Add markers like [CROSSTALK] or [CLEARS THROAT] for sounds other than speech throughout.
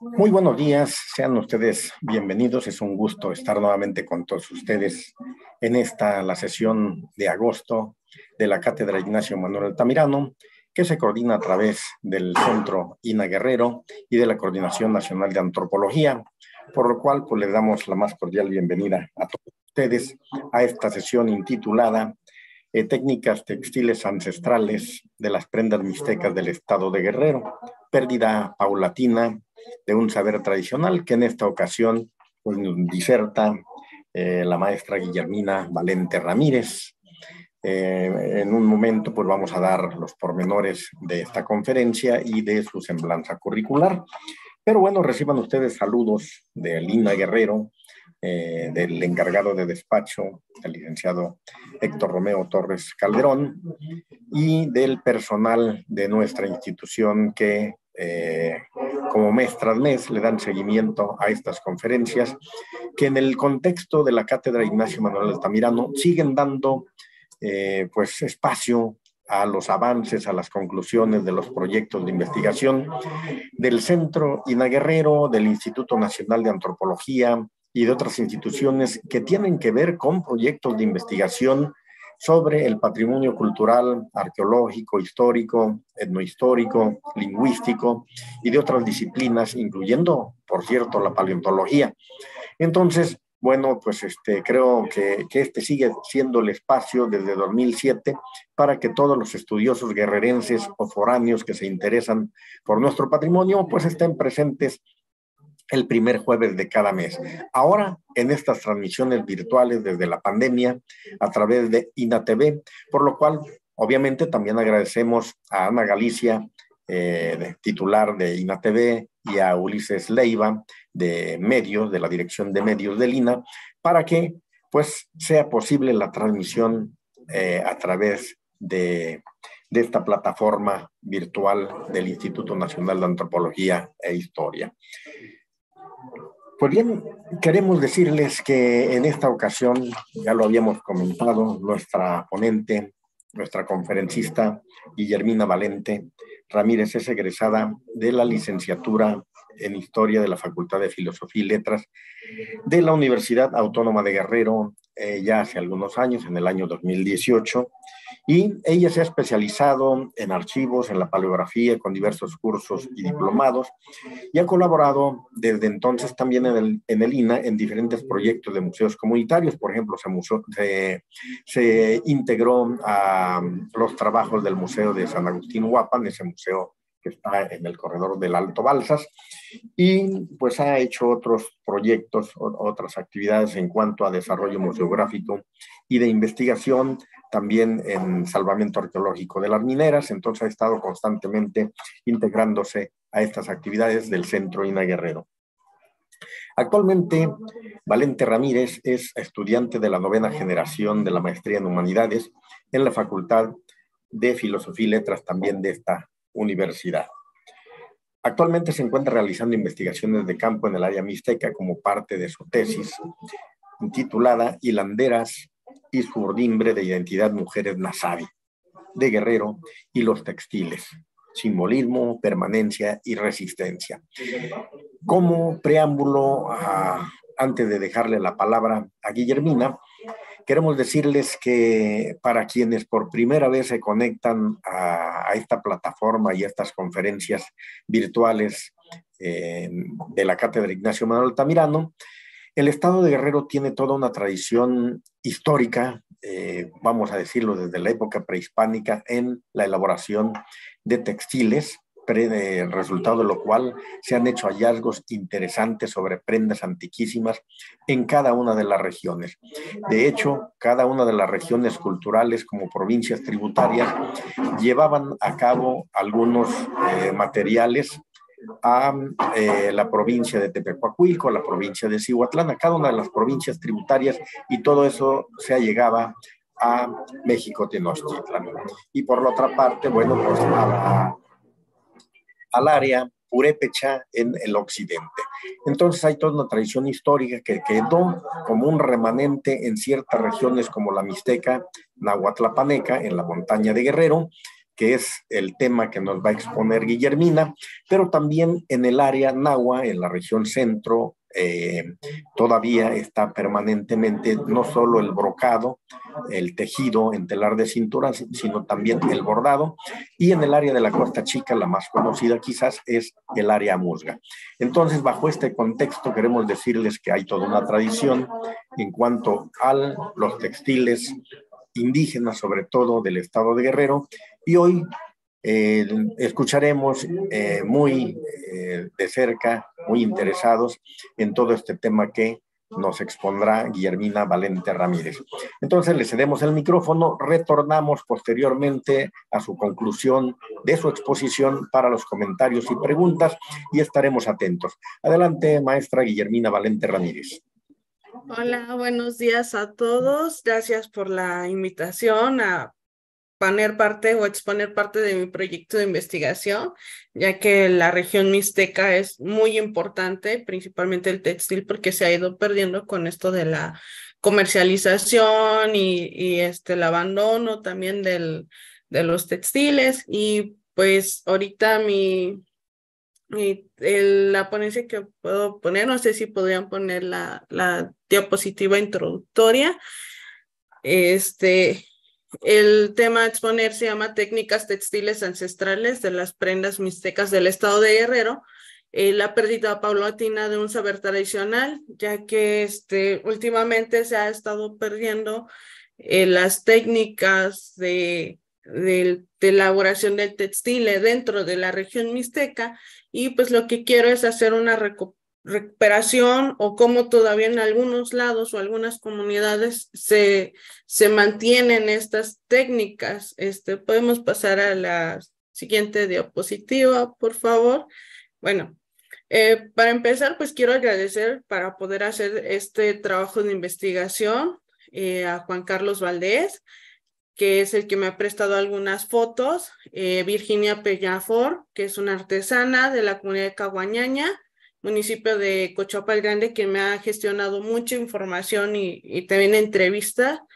Muy buenos días, sean ustedes bienvenidos. Es un gusto estar nuevamente con todos ustedes en esta la sesión de agosto de la Cátedra Ignacio Manuel Tamirano, que se coordina a través del Centro INA Guerrero y de la Coordinación Nacional de Antropología, por lo cual pues, le damos la más cordial bienvenida a todos ustedes a esta sesión intitulada eh, técnicas textiles ancestrales de las prendas mixtecas del estado de Guerrero, pérdida paulatina de un saber tradicional que en esta ocasión pues, diserta eh, la maestra Guillermina Valente Ramírez. Eh, en un momento pues vamos a dar los pormenores de esta conferencia y de su semblanza curricular. Pero bueno, reciban ustedes saludos de Lina Guerrero, eh, del encargado de despacho, el licenciado Héctor Romeo Torres Calderón, y del personal de nuestra institución que eh, como mes tras mes le dan seguimiento a estas conferencias, que en el contexto de la cátedra Ignacio Manuel Altamirano siguen dando eh, pues espacio a los avances, a las conclusiones de los proyectos de investigación del Centro Ina Guerrero, del Instituto Nacional de Antropología, y de otras instituciones que tienen que ver con proyectos de investigación sobre el patrimonio cultural, arqueológico, histórico, etnohistórico, lingüístico y de otras disciplinas, incluyendo, por cierto, la paleontología. Entonces, bueno, pues este, creo que, que, este sigue siendo el espacio desde 2007 para que todos los estudiosos guerrerenses o foráneos que se interesan por nuestro patrimonio, pues estén presentes el primer jueves de cada mes. Ahora, en estas transmisiones virtuales desde la pandemia, a través de TV por lo cual, obviamente, también agradecemos a Ana Galicia, eh, titular de TV y a Ulises Leiva, de medios, de la Dirección de Medios del INA, para que, pues, sea posible la transmisión eh, a través de de esta plataforma virtual del Instituto Nacional de Antropología e Historia. Pues bien, queremos decirles que en esta ocasión, ya lo habíamos comentado, nuestra ponente, nuestra conferencista Guillermina Valente Ramírez es egresada de la licenciatura en Historia de la Facultad de Filosofía y Letras de la Universidad Autónoma de Guerrero eh, ya hace algunos años, en el año 2018. Y ella se ha especializado en archivos, en la paleografía, con diversos cursos y diplomados, y ha colaborado desde entonces también en el, en INA en diferentes proyectos de museos comunitarios. Por ejemplo, se, se, se, integró a los trabajos del Museo de San Agustín Huapan, ese museo que está en el corredor del Alto Balsas, y pues ha hecho otros proyectos, otras actividades en cuanto a desarrollo museográfico y de investigación también en salvamento arqueológico de las mineras, entonces ha estado constantemente integrándose a estas actividades del Centro INA Guerrero. Actualmente, Valente Ramírez es estudiante de la novena generación de la maestría en humanidades en la Facultad de Filosofía y Letras también de esta universidad. Actualmente se encuentra realizando investigaciones de campo en el área mixteca como parte de su tesis titulada Hilanderas y su ordimbre de identidad mujeres nazari de guerrero y los textiles, simbolismo, permanencia y resistencia. Como preámbulo, antes de dejarle la palabra a Guillermina, queremos decirles que para quienes por primera vez se conectan a, esta plataforma y a estas conferencias virtuales eh, de la Cátedra Ignacio Manuel Tamirano, el estado de Guerrero tiene toda una tradición histórica, eh, vamos a decirlo desde la época prehispánica, en la elaboración de textiles, el resultado de lo cual se han hecho hallazgos interesantes sobre prendas antiquísimas en cada una de las regiones. De hecho, cada una de las regiones culturales como provincias tributarias llevaban a cabo algunos eh, materiales a eh, la provincia de Tepecuacuilco, a la provincia de Cihuatlán, cada una de las provincias tributarias y todo eso se allegaba a México Tenochtitlan. Y por la otra parte, bueno, pues al área purépecha en el occidente. Entonces hay toda una tradición histórica que quedó como un remanente en ciertas regiones como la Mixteca, Nahuatlapaneca, en la montaña de Guerrero, que es el tema que nos va a exponer Guillermina, pero también en el área Nahua, en la región centro, eh, todavía está permanentemente no solo el brocado, el tejido en telar de cintura, sino también el bordado. Y en el área de la Costa Chica, la más conocida quizás es el área musga. Entonces, bajo este contexto, queremos decirles que hay toda una tradición en cuanto a los textiles indígenas, sobre todo del estado de Guerrero, y hoy eh, escucharemos eh, muy eh, de cerca, muy interesados en todo este tema que nos expondrá Guillermina Valente Ramírez. Entonces le cedemos el micrófono, retornamos posteriormente a su conclusión de su exposición para los comentarios y preguntas y estaremos atentos. Adelante, maestra Guillermina Valente Ramírez. Hola, buenos días a todos. Gracias por la invitación a parte o exponer parte de mi proyecto de investigación, ya que la región mixteca es muy importante, principalmente el textil, porque se ha ido perdiendo con esto de la comercialización y, este, el abandono también del, de los textiles. Y pues ahorita mi, la ponencia que puedo poner, no sé si podrían poner la, la diapositiva introductoria. Este, el tema a exponer se llama Técnicas textiles ancestrales de las prendas mixtecas del estado de Guerrero, eh, la pérdida paulatina de un saber tradicional, ya que este, últimamente se ha estado perdiendo eh, las técnicas de, de, de, elaboración del textil dentro de la región mixteca y pues lo que quiero es hacer una reco recuperación o cómo todavía en algunos lados o algunas comunidades se, se mantienen estas técnicas. Este, podemos pasar a la siguiente diapositiva, por favor. Bueno, eh, para empezar, pues quiero agradecer para poder hacer este trabajo de investigación eh, a Juan Carlos Valdés, que es el que me ha prestado algunas fotos, eh, Virginia Peñafor, que es una artesana de la comunidad de Caguañaña, municipio de Cochapa el Grande, que me ha gestionado mucha información y, también entrevista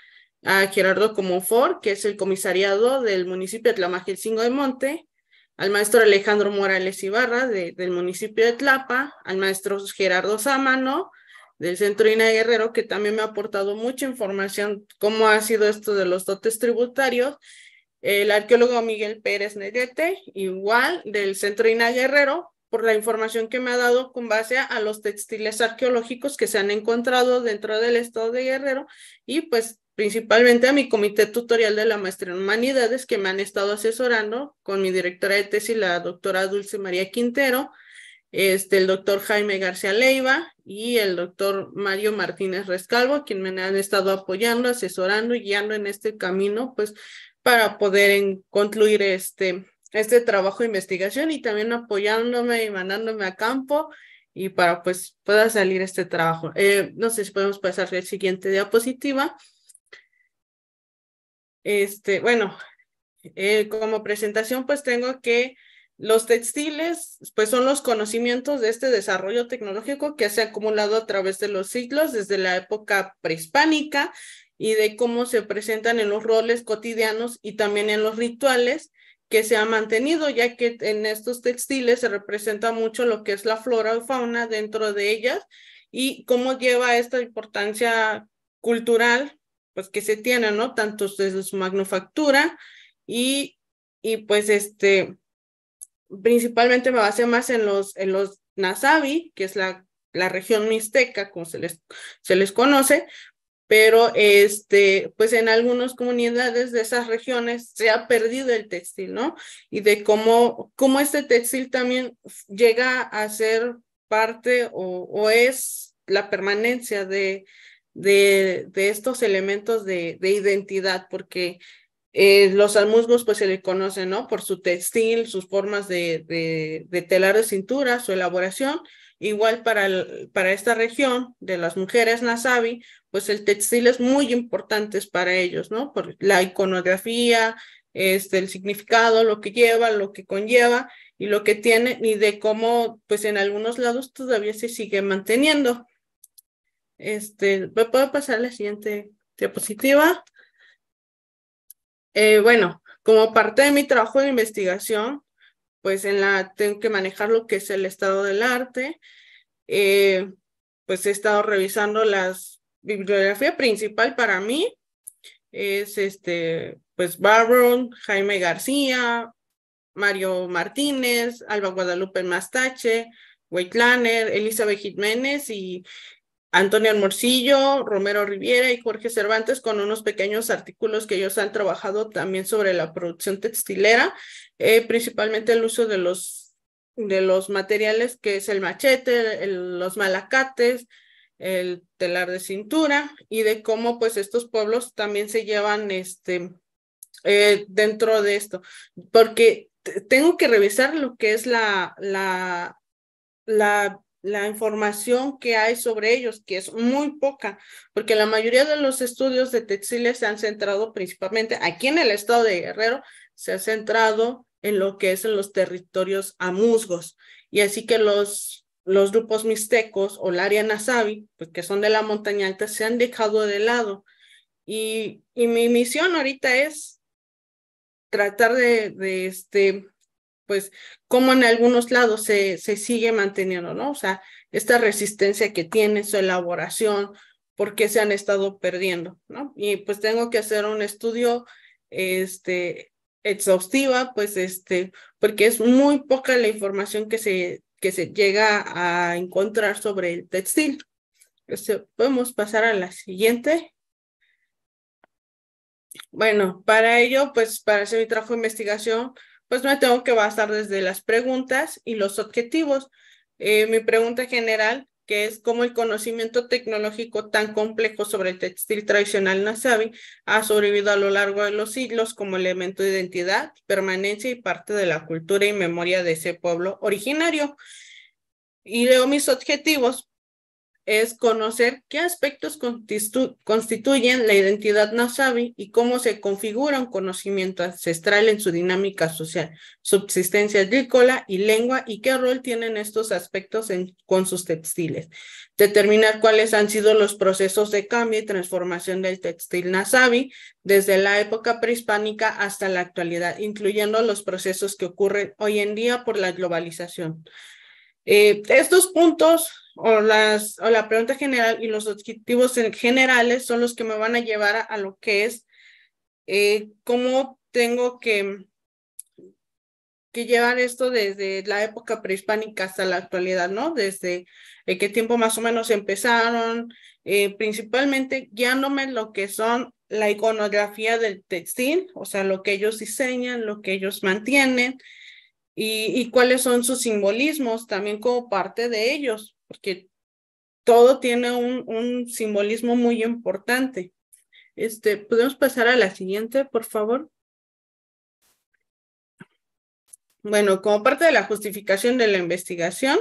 a Gerardo Comonfort, que es el comisariado del municipio de Tlamagelcingo de Monte, al maestro Alejandro Morales Ibarra del municipio de Tlapa, al maestro Gerardo Sámano del Centro INA Guerrero, que también me ha aportado mucha información, cómo ha sido esto de los dotes tributarios, el arqueólogo Miguel Pérez Negrete, igual del Centro INA Guerrero, por la información que me ha dado con base a, los textiles arqueológicos que se han encontrado dentro del estado de Guerrero y pues principalmente a mi comité tutorial de la maestría en humanidades que me han estado asesorando con mi directora de tesis, la doctora Dulce María Quintero, este, el doctor Jaime García Leiva y el doctor Mario Martínez Rescalvo, quien me han estado apoyando, asesorando y guiando en este camino, pues para poder concluir este, este trabajo de investigación y también apoyándome y mandándome a campo y para pues pueda salir este trabajo. Eh, no sé si podemos pasar la siguiente diapositiva. Este, bueno, eh, como presentación pues tengo que los textiles pues son los conocimientos de este desarrollo tecnológico que se ha acumulado a través de los siglos desde la época prehispánica y de cómo se presentan en los roles cotidianos y también en los rituales que se ha mantenido, ya que en estos textiles se representa mucho lo que es la flora o fauna dentro de ellas y cómo lleva esta importancia cultural pues que se tiene, ¿no? Tanto desde su manufactura y, y pues este, principalmente me base más en los, en los Nasabi, que es la, la región mixteca, como se les, se les conoce, pero este, pues en algunas comunidades de esas regiones se ha perdido el textil, ¿no? Y de cómo, cómo este textil también llega a ser parte o, es la permanencia de, de, estos elementos de, identidad, porque eh, los almusgos pues se le conocen, ¿no? Por su textil, sus formas de, de, de telar de cintura, su elaboración, Igual para, para esta región de las mujeres nasabi, pues el textil es muy importante para ellos, ¿no? Por la iconografía, este, el significado, lo que lleva, lo que conlleva y lo que tiene y de cómo, pues en algunos lados todavía se sigue manteniendo. Este, ¿Puedo pasar a la siguiente diapositiva? Eh, bueno, como parte de mi trabajo de investigación, pues en la tengo que manejar lo que es el estado del arte. Eh, pues he estado revisando las bibliografía principal para mí es este pues Barron, Jaime García, Mario Martínez, Alba Guadalupe Mastache, Waitlaner Elizabeth Jiménez y Antonio Almorcillo, Romero Riviera y Jorge Cervantes con unos pequeños artículos que ellos han trabajado también sobre la producción textilera, eh, principalmente el uso de los, de los materiales que es el machete, los malacates, el telar de cintura y de cómo pues estos pueblos también se llevan este eh, dentro de esto, porque tengo que revisar lo que es la, la, la la información que hay sobre ellos, que es muy poca, porque la mayoría de los estudios de textiles se han centrado principalmente aquí en el estado de Guerrero, se ha centrado en lo que es en los territorios amuzgos. Y así que los, los grupos mixtecos o la área nazavi pues que son de la montaña alta, se han dejado de lado. Y, mi misión ahorita es tratar de, de este, pues como en algunos lados se, sigue manteniendo, ¿no? O sea, esta resistencia que tiene su elaboración, por qué se han estado perdiendo, ¿no? Y pues tengo que hacer un estudio, este, exhaustiva, pues este, porque es muy poca la información que se, que se llega a encontrar sobre el textil. Este, podemos pasar a la siguiente. Bueno, para ello, pues para hacer mi trabajo de investigación, pues me tengo que basar desde las preguntas y los objetivos. Eh, mi pregunta general, que es cómo el conocimiento tecnológico tan complejo sobre el textil tradicional nasabi ha sobrevivido a lo largo de los siglos como elemento de identidad, permanencia y parte de la cultura y memoria de ese pueblo originario. Y luego mis objetivos, es conocer qué aspectos constituyen la identidad nasabi y cómo se configura un conocimiento ancestral en su dinámica social, subsistencia agrícola y lengua y qué rol tienen estos aspectos con sus textiles. Determinar cuáles han sido los procesos de cambio y transformación del textil nasabi desde la época prehispánica hasta la actualidad, incluyendo los procesos que ocurren hoy en día por la globalización. Eh, estos puntos o, las, o la pregunta general y los objetivos generales son los que me van a llevar a, lo que es eh, cómo tengo que, llevar esto desde la época prehispánica hasta la actualidad, ¿no? Desde eh, qué tiempo más o menos empezaron, eh, principalmente guiándome lo que son la iconografía del textil, o sea, lo que ellos diseñan, lo que ellos mantienen y cuáles son sus simbolismos también como parte de ellos porque todo tiene un, simbolismo muy importante. Este, ¿Podemos pasar a la siguiente, por favor? Bueno, como parte de la justificación de la investigación,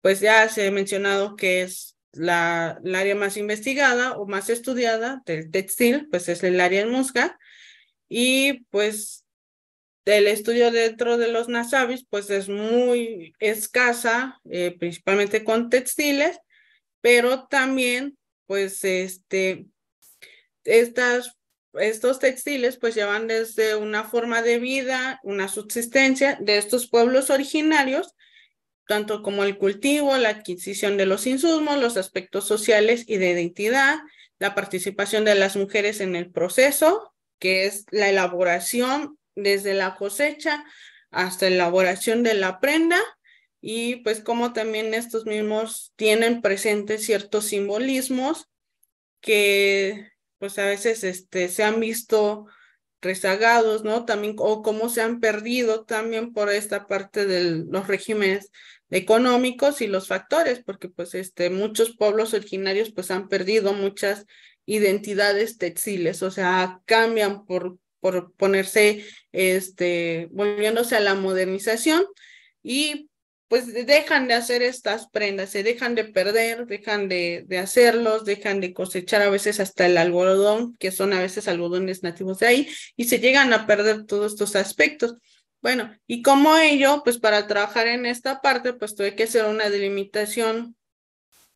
pues ya se ha mencionado que es la, el área más investigada o más estudiada del textil, pues es el área en Mosca. Y pues el estudio dentro de los Nazavis pues es muy escasa, eh, principalmente con textiles, pero también, pues, este, estas, estos textiles, pues, llevan desde una forma de vida, una subsistencia de estos pueblos originarios, tanto como el cultivo, la adquisición de los insumos, los aspectos sociales y de identidad, la participación de las mujeres en el proceso, que es la elaboración desde la cosecha hasta elaboración de la prenda y pues como también estos mismos tienen presentes ciertos simbolismos que pues a veces este, se han visto rezagados, ¿no? También, o cómo se han perdido también por esta parte de los regímenes económicos y los factores, porque pues este, muchos pueblos originarios pues han perdido muchas identidades textiles, o sea, cambian por por ponerse, este, volviéndose a la modernización y pues dejan de hacer estas prendas, se dejan de perder, dejan de, de hacerlos, dejan de cosechar a veces hasta el algodón, que son a veces algodones nativos de ahí, y se llegan a perder todos estos aspectos. Bueno, y como ello, pues para trabajar en esta parte, pues tuve que hacer una delimitación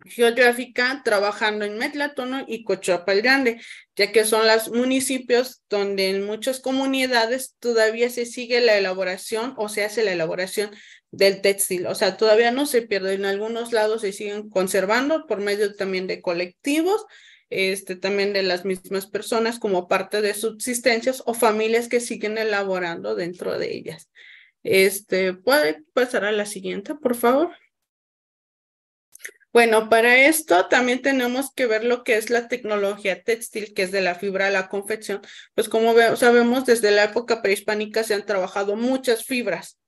geográfica trabajando en Metlatono y Cochuapa el Grande, ya que son los municipios donde en muchas comunidades todavía se sigue la elaboración o se hace la elaboración del textil. O sea, todavía no se pierde. En algunos lados se siguen conservando por medio también de colectivos, este, también de las mismas personas como parte de subsistencias o familias que siguen elaborando dentro de ellas. Este, ¿Puede pasar a la siguiente, por favor? Bueno, para esto también tenemos que ver lo que es la tecnología textil, que es de la fibra a la confección. Pues como sabemos, desde la época prehispánica se han trabajado muchas fibras,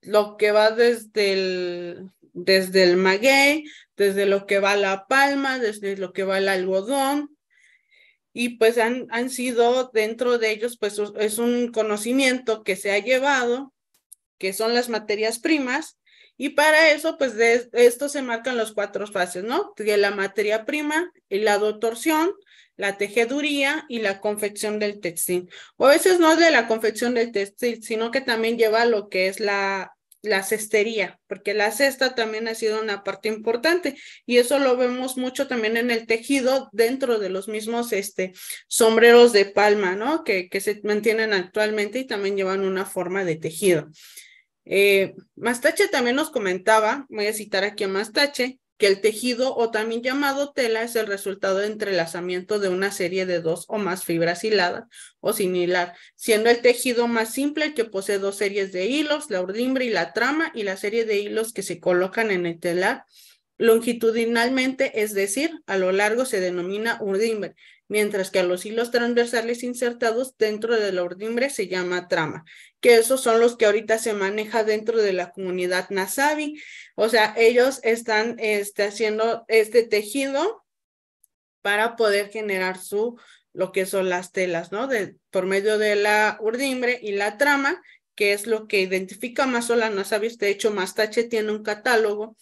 lo que va desde el, desde el maguey, desde lo que va la palma, desde lo que va el algodón. Y pues han, han sido dentro de ellos, pues es un conocimiento que se ha llevado, que son las materias primas, y para eso, pues de esto se marcan los cuatro fases, ¿no? De la materia prima, la torsión, la tejeduría y la confección del textil. O a veces no es de la confección del textil, sino que también lleva lo que es la, la cestería, porque la cesta también ha sido una parte importante y eso lo vemos mucho también en el tejido dentro de los mismos este, sombreros de palma, ¿no? Que, que se mantienen actualmente y también llevan una forma de tejido. Eh, Mastache también nos comentaba, voy a citar aquí a Mastache, que el tejido o también llamado tela es el resultado de entrelazamiento de una serie de dos o más fibras hiladas o similar, siendo el tejido más simple que posee dos series de hilos, la urdimbre y la trama, y la serie de hilos que se colocan en el telar longitudinalmente, es decir, a lo largo se denomina urdimbre, mientras que a los hilos transversales insertados dentro de la urdimbre se llama trama, que esos son los que ahorita se maneja dentro de la comunidad Nasabi. O sea, ellos están este, haciendo este tejido para poder generar su lo que son las telas, ¿no? De, por medio de la urdimbre y la trama, que es lo que identifica más o la Nasabi. De hecho, Mastache tiene un catálogo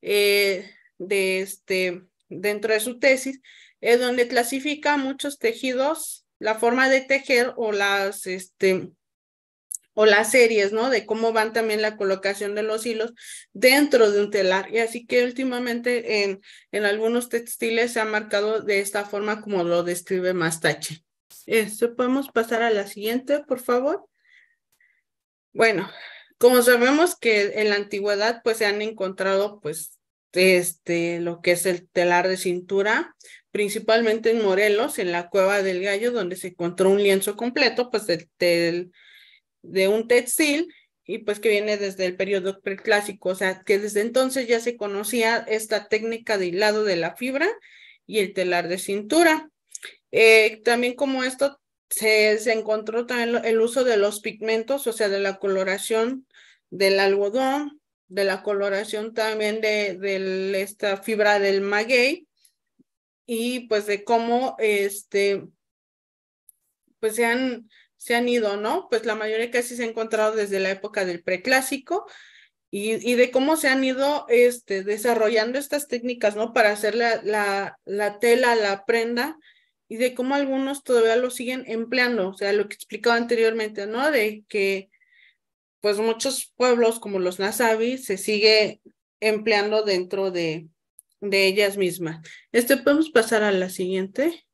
eh, de este, dentro de su tesis, es donde clasifica muchos tejidos, la forma de tejer o las, este, o las series, ¿no? De cómo van también la colocación de los hilos dentro de un telar. Y así que últimamente en, en algunos textiles se ha marcado de esta forma como lo describe Mastache. Eso, este, podemos pasar a la siguiente, por favor. Bueno, como sabemos que en la antigüedad pues se han encontrado pues este lo que es el telar de cintura, principalmente en Morelos, en la cueva del gallo, donde se encontró un lienzo completo, pues de, un textil, y pues que viene desde el periodo preclásico, o sea, que desde entonces ya se conocía esta técnica de hilado de la fibra y el telar de cintura. Eh, también como esto se, encontró también el uso de los pigmentos, o sea, de la coloración del algodón, de la coloración también de, de esta fibra del maguey, y pues de cómo este, pues se han, se han ido, ¿no? Pues la mayoría casi se ha encontrado desde la época del preclásico y, de cómo se han ido este, desarrollando estas técnicas, ¿no? Para hacer la, la, tela, la prenda y de cómo algunos todavía lo siguen empleando, o sea, lo que explicaba anteriormente, ¿no? De que pues muchos pueblos como los Nasabi se sigue empleando dentro de, de ellas mismas. Este, podemos pasar a la siguiente.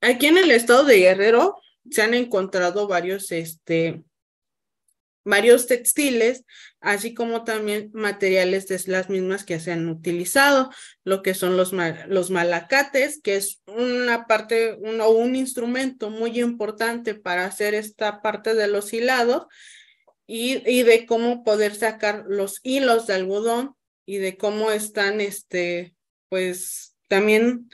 Aquí en el estado de Guerrero se han encontrado varios, este, textiles, así como también materiales de las mismas que se han utilizado, lo que son los, los malacates, que es una parte, o un instrumento muy importante para hacer esta parte de los hilados, y, de cómo poder sacar los hilos de algodón y de cómo están, este, pues también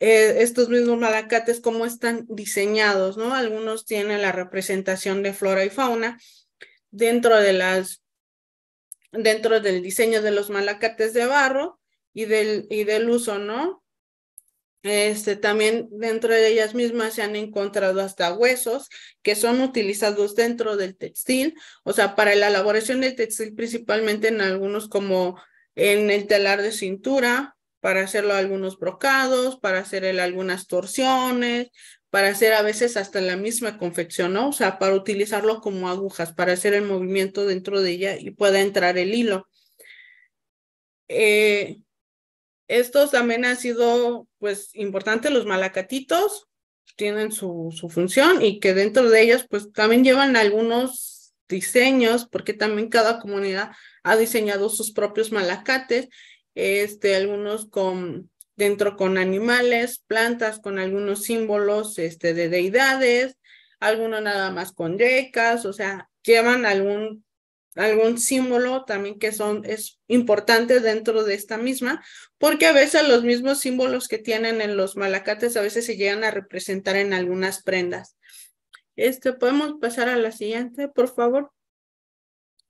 eh, estos mismos malacates, cómo están diseñados, ¿no? Algunos tienen la representación de flora y fauna dentro de las, dentro del diseño de los malacates de barro y del, y del uso, ¿no? Este, también dentro de ellas mismas se han encontrado hasta huesos que son utilizados dentro del textil, o sea, para la elaboración del textil principalmente en algunos como en el telar de cintura, para hacerlo algunos brocados, para hacer algunas torsiones, para hacer a veces hasta la misma confección, ¿no? O sea, para utilizarlo como agujas, para hacer el movimiento dentro de ella y pueda entrar el hilo. Eh, estos también han sido pues importante los malacatitos, tienen su, su, función y que dentro de ellos pues también llevan algunos diseños porque también cada comunidad ha diseñado sus propios malacates, este, algunos con dentro con animales, plantas, con algunos símbolos este, de deidades, algunos nada más con yecas, o sea, llevan algún algún símbolo también que son es importante dentro de esta misma, porque a veces los mismos símbolos que tienen en los malacates a veces se llegan a representar en algunas prendas. Este, podemos pasar a la siguiente, por favor.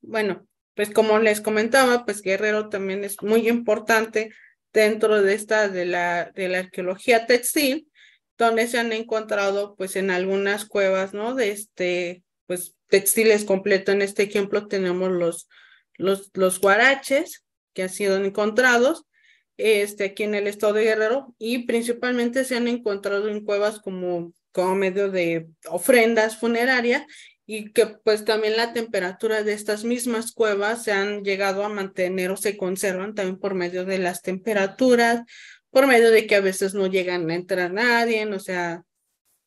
Bueno, pues como les comentaba, pues Guerrero también es muy importante dentro de esta de la de la arqueología textil, donde se han encontrado pues en algunas cuevas, ¿no? De este pues textiles completo. En este ejemplo tenemos los, los, los guaraches que han sido encontrados este, aquí en el estado de Guerrero y principalmente se han encontrado en cuevas como, como medio de ofrendas funerarias y que pues también la temperatura de estas mismas cuevas se han llegado a mantener o se conservan también por medio de las temperaturas, por medio de que a veces no llegan a entrar nadie, o sea,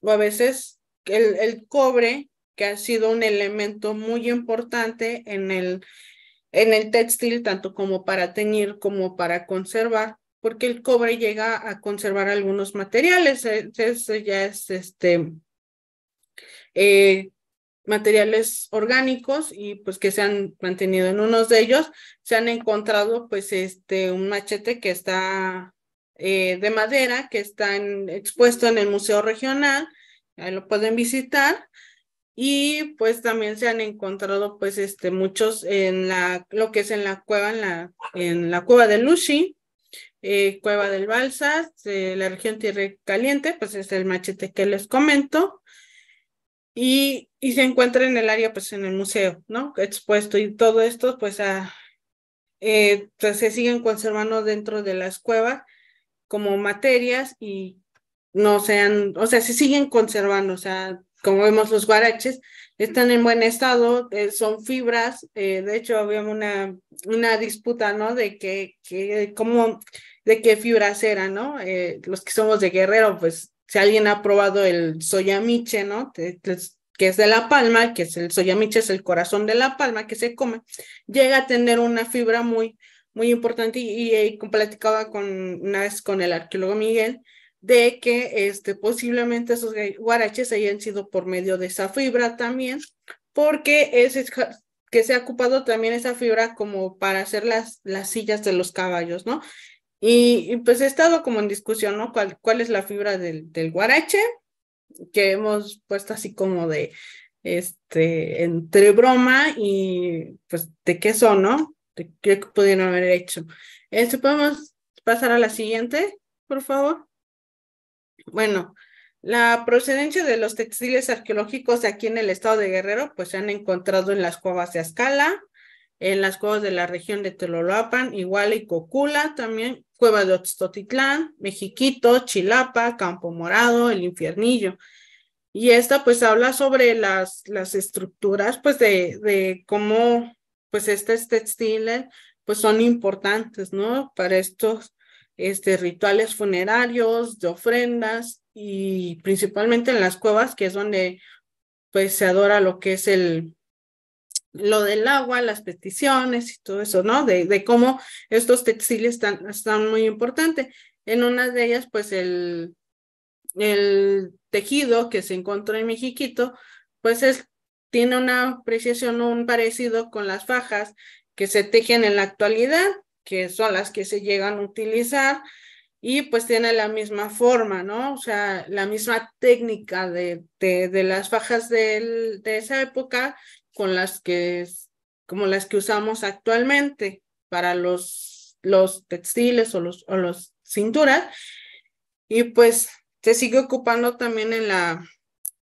o a veces el, el cobre que ha sido un elemento muy importante en el, en el textil, tanto como para teñir como para conservar, porque el cobre llega a conservar algunos materiales, e, eso eh, ya es este, eh, materiales orgánicos y pues que se han mantenido en unos de ellos, se han encontrado pues este, un machete que está eh, de madera, que está expuesto en el Museo Regional, ahí lo pueden visitar, y pues también se han encontrado pues este muchos en la lo que es en la cueva en la en la cueva de Lushi eh, cueva del Balsas eh, la región Tierra Caliente pues es el machete que les comento y, y, se encuentra en el área pues en el museo no expuesto y todo esto pues, a, eh, pues se siguen conservando dentro de las cuevas como materias y no sean o sea se siguen conservando o sea como vemos los guaraches, están en buen estado, eh, son fibras, eh, de hecho había una, una disputa, ¿no? De que, que como, de qué fibras eran, ¿no? Eh, los que somos de Guerrero, pues si alguien ha probado el soyamiche, ¿no? que es de la palma, que es el soyamiche, es el corazón de la palma que se come, llega a tener una fibra muy, muy importante y, y, y platicaba con, una vez con el arqueólogo Miguel, de que este, posiblemente esos guaraches hayan sido por medio de esa fibra también, porque es que se ha ocupado también esa fibra como para hacer las, las sillas de los caballos, ¿no? Y, pues he estado como en discusión, ¿no? ¿Cuál, cuál es la fibra del, del, guarache? Que hemos puesto así como de, este, entre broma y pues de qué son, ¿no? De qué pudieron haber hecho. Este, ¿Podemos pasar a la siguiente, por favor? bueno, la procedencia de los textiles arqueológicos de aquí en el estado de Guerrero, pues se han encontrado en las cuevas de Azcala, en las cuevas de la región de Telolapan, Iguala y Cocula, también cueva de Otztotitlán, Mexiquito, Chilapa, Campo Morado, El Infiernillo. Y esta pues habla sobre las, las estructuras, pues de, de cómo pues estos textiles pues son importantes, ¿no? Para estos este, rituales funerarios, de ofrendas y principalmente en las cuevas, que es donde pues se adora lo que es el, lo del agua, las peticiones y todo eso, ¿no? De, cómo estos textiles están, muy importantes. En una de ellas, pues el, el tejido que se encontró en Mexiquito, pues tiene una apreciación, un parecido con las fajas que se tejen en la actualidad que son las que se llegan a utilizar y pues tiene la misma forma, ¿no? O sea, la misma técnica de, las fajas de, esa época con las que, como las que usamos actualmente para los, los textiles o los, o los cinturas. Y pues se sigue ocupando también en la,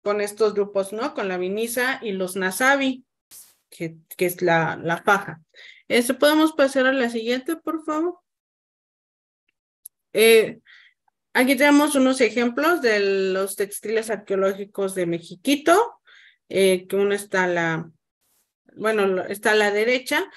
con estos grupos, ¿no? Con la vinisa y los nasabi, que, que es la, la faja. Este, ¿Podemos pasar a la siguiente, por favor? Eh, aquí tenemos unos ejemplos de los textiles arqueológicos de Mexiquito, eh, que uno está a la, bueno, está a la derecha,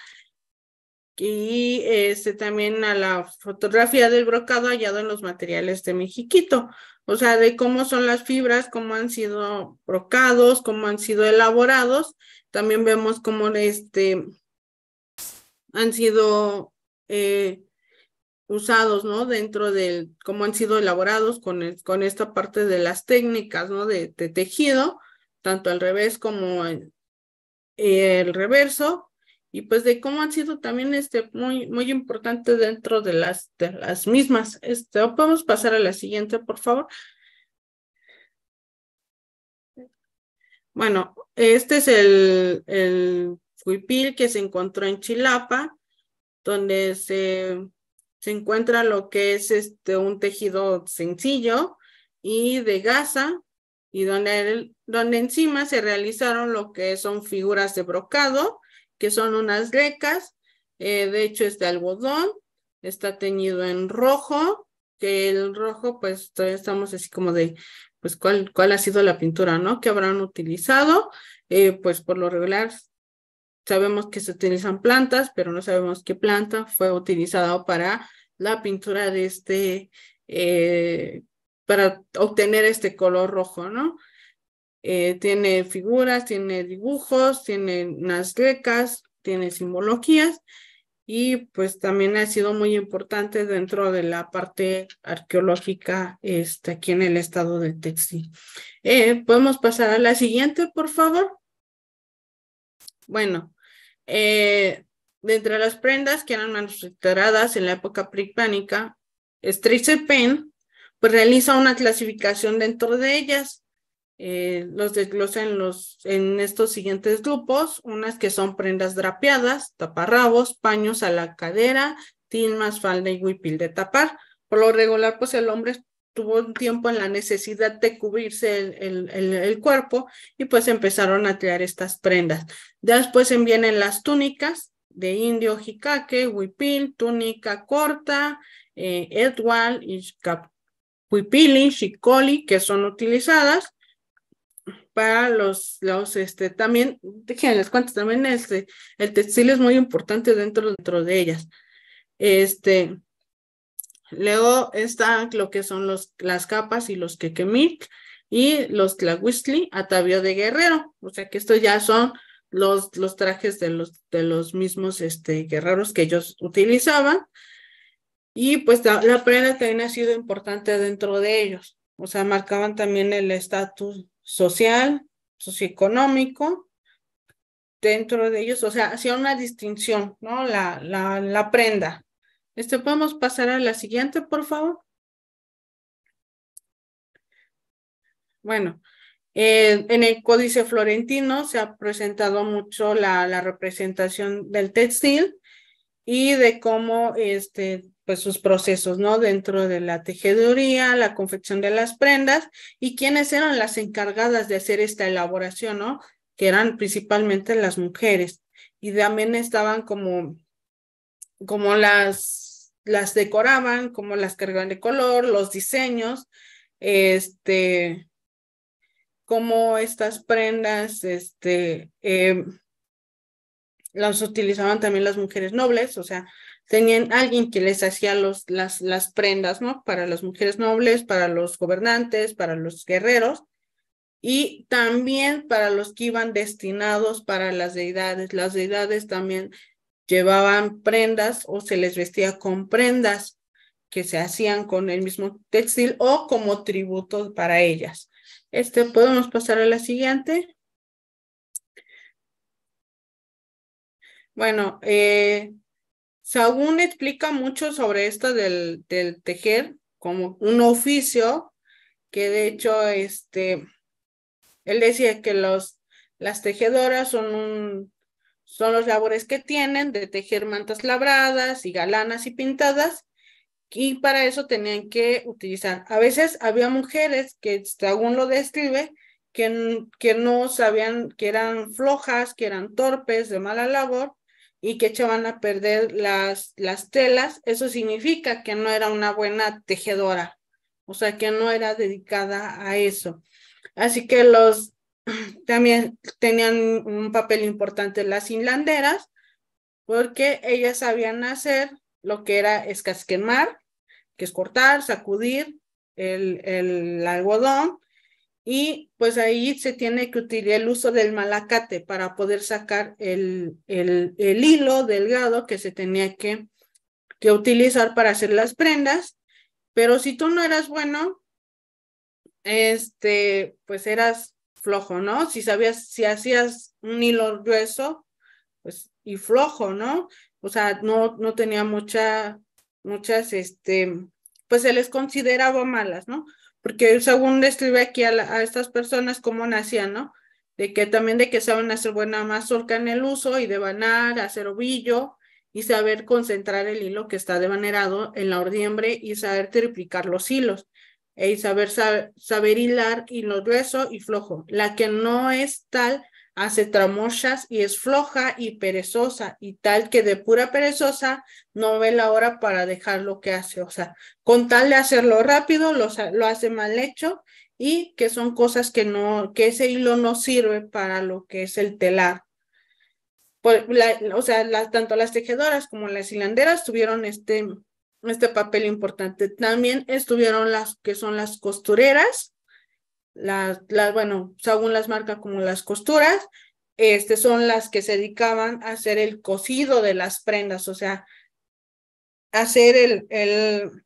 y este, también a la fotografía del brocado hallado en los materiales de Mexiquito, o sea, de cómo son las fibras, cómo han sido brocados, cómo han sido elaborados. También vemos cómo este, han sido eh, usados, ¿no? Dentro del, cómo han sido elaborados con, con esta parte de las técnicas, ¿no? De, tejido, tanto al revés como el, reverso, y pues de cómo han sido también este, muy, muy importante dentro de las, las mismas. Este, podemos pasar a la siguiente, por favor. Bueno, este es el, el Huipil que se encontró en Chilapa, donde se, se encuentra lo que es este, un tejido sencillo y de gasa, y donde, donde encima se realizaron lo que son figuras de brocado, que son unas grecas, eh, de hecho es de algodón, está teñido en rojo, que el rojo pues estamos así como de, pues cuál, cuál ha sido la pintura, ¿no? Que habrán utilizado, eh, pues por lo regular Sabemos que se utilizan plantas, pero no sabemos qué planta fue utilizada para la pintura de este, eh, para obtener este color rojo, ¿no? Eh, tiene figuras, tiene dibujos, tiene unas grecas, tiene simbologías y pues también ha sido muy importante dentro de la parte arqueológica este, aquí en el estado de Texas. Eh, ¿Podemos pasar a la siguiente, por favor? Bueno, eh, de entre las prendas que eran manufacturadas en la época prehispánica, Street pues, realiza una clasificación dentro de ellas. Eh, los desglosa en, los, en estos siguientes grupos, unas que son prendas drapeadas, taparrabos, paños a la cadera, tilmas, falda y huipil de tapar. Por lo regular, pues el hombre tuvo un tiempo en la necesidad de cubrirse el, cuerpo y pues empezaron a crear estas prendas. Después vienen las túnicas de indio, jicaque, huipil, túnica corta, eh, huipili, chicoli que son utilizadas para los, los, este, también, déjenles cuento, también este, el textil es muy importante dentro, dentro de ellas. Este, Luego están lo que son los, las capas y los quequemic y los tlahuistli, atavio de guerrero. O sea que estos ya son los, los trajes de los, de los mismos este, guerreros que ellos utilizaban. Y pues la, prenda también ha sido importante dentro de ellos. O sea, marcaban también el estatus social, socioeconómico dentro de ellos. O sea, hacía una distinción, ¿no? la prenda. ¿Podemos este, pasar a la siguiente, por favor? Bueno, en el Códice Florentino se ha presentado mucho la, representación del textil y de cómo este, pues sus procesos, ¿no? Dentro de la tejeduría, la confección de las prendas y quiénes eran las encargadas de hacer esta elaboración, ¿no? Que eran principalmente las mujeres y también estaban como, como las las decoraban, cómo las cargaban de color, los diseños, este, cómo estas prendas, este, em, las utilizaban también las mujeres nobles, o sea, tenían alguien que les hacía los, las, las prendas, ¿no? Para las mujeres nobles, para los gobernantes, para los guerreros y también para los que iban destinados para las deidades. Las deidades también llevaban prendas o se les vestía con prendas que se hacían con el mismo textil o como tributo para ellas. Este, podemos pasar a la siguiente. Bueno, eh, explica mucho sobre esto del, del, tejer como un oficio que de hecho, este, él decía que los, las tejedoras son un, son los labores que tienen de tejer mantas labradas y galanas y pintadas y para eso tenían que utilizar. A veces había mujeres que, según lo describe, que, que no sabían, que eran flojas, que eran torpes, de mala labor y que echaban a perder las, las telas. Eso significa que no era una buena tejedora, o sea, que no era dedicada a eso. Así que los también tenían un papel importante las inlanderas, porque ellas sabían hacer lo que era escasquemar, que es cortar, sacudir el, algodón, y pues ahí se tiene que utilizar el uso del malacate para poder sacar el, el hilo delgado que se tenía que, que utilizar para hacer las prendas, pero si tú no eras bueno, este, pues eras flojo, ¿no? Si sabías, si hacías un hilo grueso, pues, y flojo, ¿no? O sea, no, no tenía mucha, muchas, este, pues se les consideraba malas, ¿no? Porque según describe aquí a, estas personas cómo nacían, ¿no? De que también de que saben hacer buena mazorca en el uso y devanar, hacer ovillo y saber concentrar el hilo que está devanerado en la ordiembre y saber triplicar los hilos y saber, saber, hilar hilo grueso y flojo. La que no es tal hace tramoyas y es floja y perezosa y tal que de pura perezosa no ve la hora para dejar lo que hace. O sea, con tal de hacerlo rápido, lo, hace mal hecho y que son cosas que no, que ese hilo no sirve para lo que es el telar. o sea, tanto las tejedoras como las hilanderas tuvieron este, este papel importante. También estuvieron las que son las costureras, las, las bueno, según las marcas como las costuras, este, son las que se dedicaban a hacer el cosido de las prendas, o sea, hacer el, el,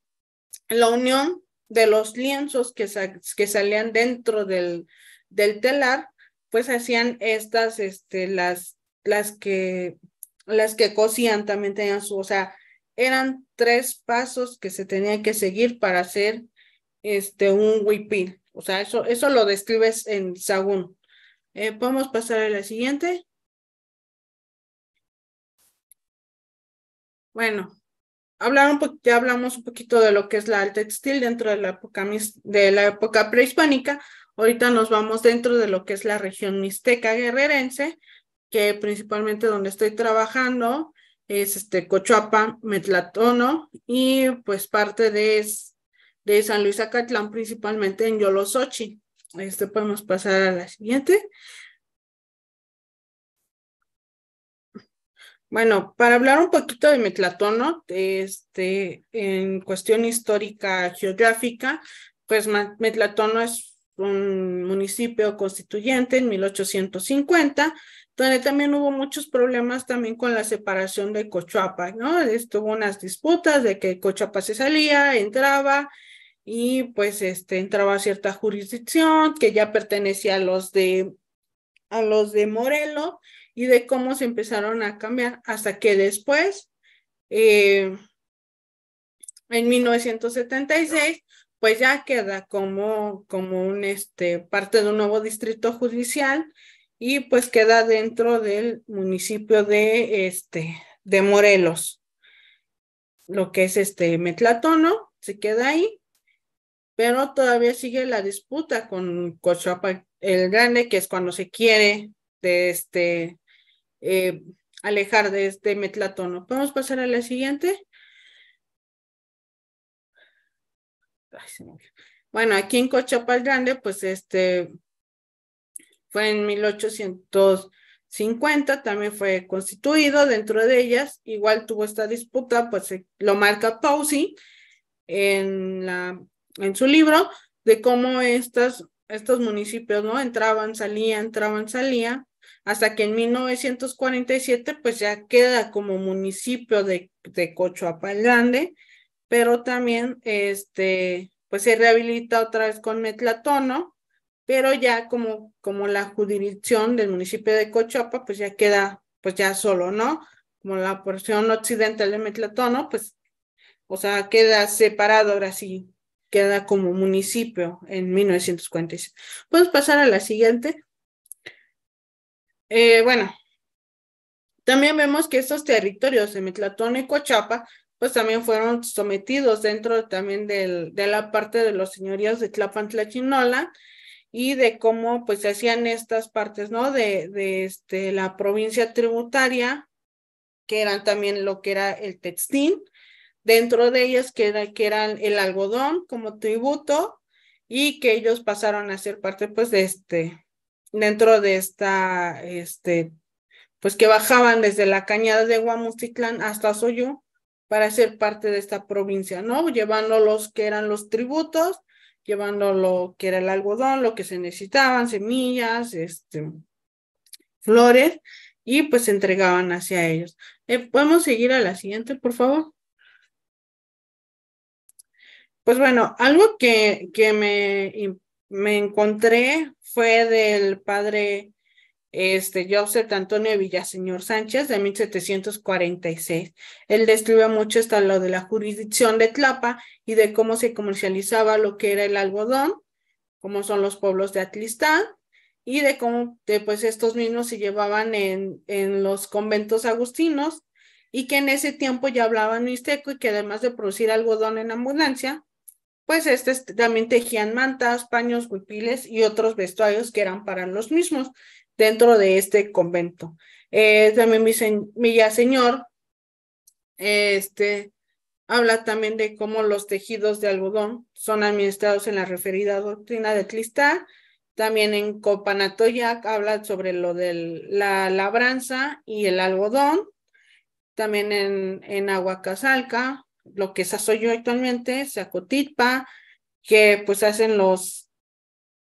la unión de los lienzos que, que salían dentro del, del, telar, pues hacían estas, este, las, las que, las que cosían también tenían su, o sea, eran tres pasos que se tenían que seguir para hacer este, un huipil. O sea, eso, eso lo describes en Sagún. Eh, podemos pasar a la siguiente. Bueno, ya hablamos un poquito de lo que es la alta textil dentro de la época, de la época prehispánica. Ahorita nos vamos dentro de lo que es la región mixteca guerrerense, que principalmente donde estoy trabajando es este Cochuapa, Metlatono y pues parte de, de San Luis Acatlán, principalmente en Yolosochi. Este podemos pasar a la siguiente. Bueno, para hablar un poquito de Metlatono, este, en cuestión histórica geográfica, pues Metlatono es un municipio constituyente en 1850 donde también hubo muchos problemas también con la separación de Cochuapa, ¿no? Estuvo unas disputas de que Cochuapa se salía, entraba y pues este entraba a cierta jurisdicción que ya pertenecía a los de a los de Morelo y de cómo se empezaron a cambiar hasta que después eh, en 1976 pues ya queda como, como un, este, parte de un nuevo distrito judicial y pues queda dentro del municipio de, este, de Morelos, lo que es este Metlatono, se queda ahí, pero todavía sigue la disputa con Cochuapa el Grande, que es cuando se quiere de este, eh, alejar de este Metlatono. ¿Podemos pasar a la siguiente? Bueno, aquí en el Grande, pues este, fue en 1850, también fue constituido dentro de ellas, igual tuvo esta disputa, pues eh, lo marca Pausi en, la, en su libro, de cómo estas, estos municipios, ¿no? Entraban, salían, entraban, salían, hasta que en 1947 pues ya queda como municipio de, de Grande, pero también este pues se rehabilita otra vez con Metlatono pero ya como, como la jurisdicción del municipio de Cochapa, pues ya queda, pues ya solo, ¿no? Como la porción occidental de Metlatono, pues, o sea, queda separado ahora sí, queda como municipio en 1946. Podemos pasar a la siguiente. Eh, bueno, también vemos que estos territorios de Metlatono y Cochapa, pues también fueron sometidos dentro también del, de la parte de los señoríos de Tlapantlachinola, Tlachinola, y de cómo pues se hacían estas partes, ¿no? De, de este, la provincia tributaria, que eran también lo que era el textil, dentro de ellas que, que eran el algodón como tributo y que ellos pasaron a ser parte pues de este, dentro de esta, este, pues que bajaban desde la cañada de Guamuzitlán hasta Soyú para ser parte de esta provincia, ¿no? Llevando los que eran los tributos llevando lo que era el algodón, lo que se necesitaban, semillas, este, flores, y pues se entregaban hacia ellos. Eh, ¿Podemos seguir a la siguiente, por favor? Pues bueno, algo que, que me, me encontré fue del padre este, Joseph Antonio Villaseñor Sánchez, de 1746. Él describe mucho hasta lo de la jurisdicción de Tlapa y de cómo se comercializaba lo que era el algodón, cómo son los pueblos de Atlistán y de cómo pues, estos mismos se llevaban en, los conventos agustinos y que en ese tiempo ya hablaban mixteco y que además de producir algodón en abundancia, pues este también tejían mantas, paños, huipiles y otros vestuarios que eran para los mismos dentro de este convento. Eh, también señor, este, habla también de cómo los tejidos de algodón son administrados en la referida doctrina de Tlistá. También en Copanatoyac habla sobre lo de la labranza y el algodón. También en, en lo que es yo actualmente, Sacotitpa, que pues hacen los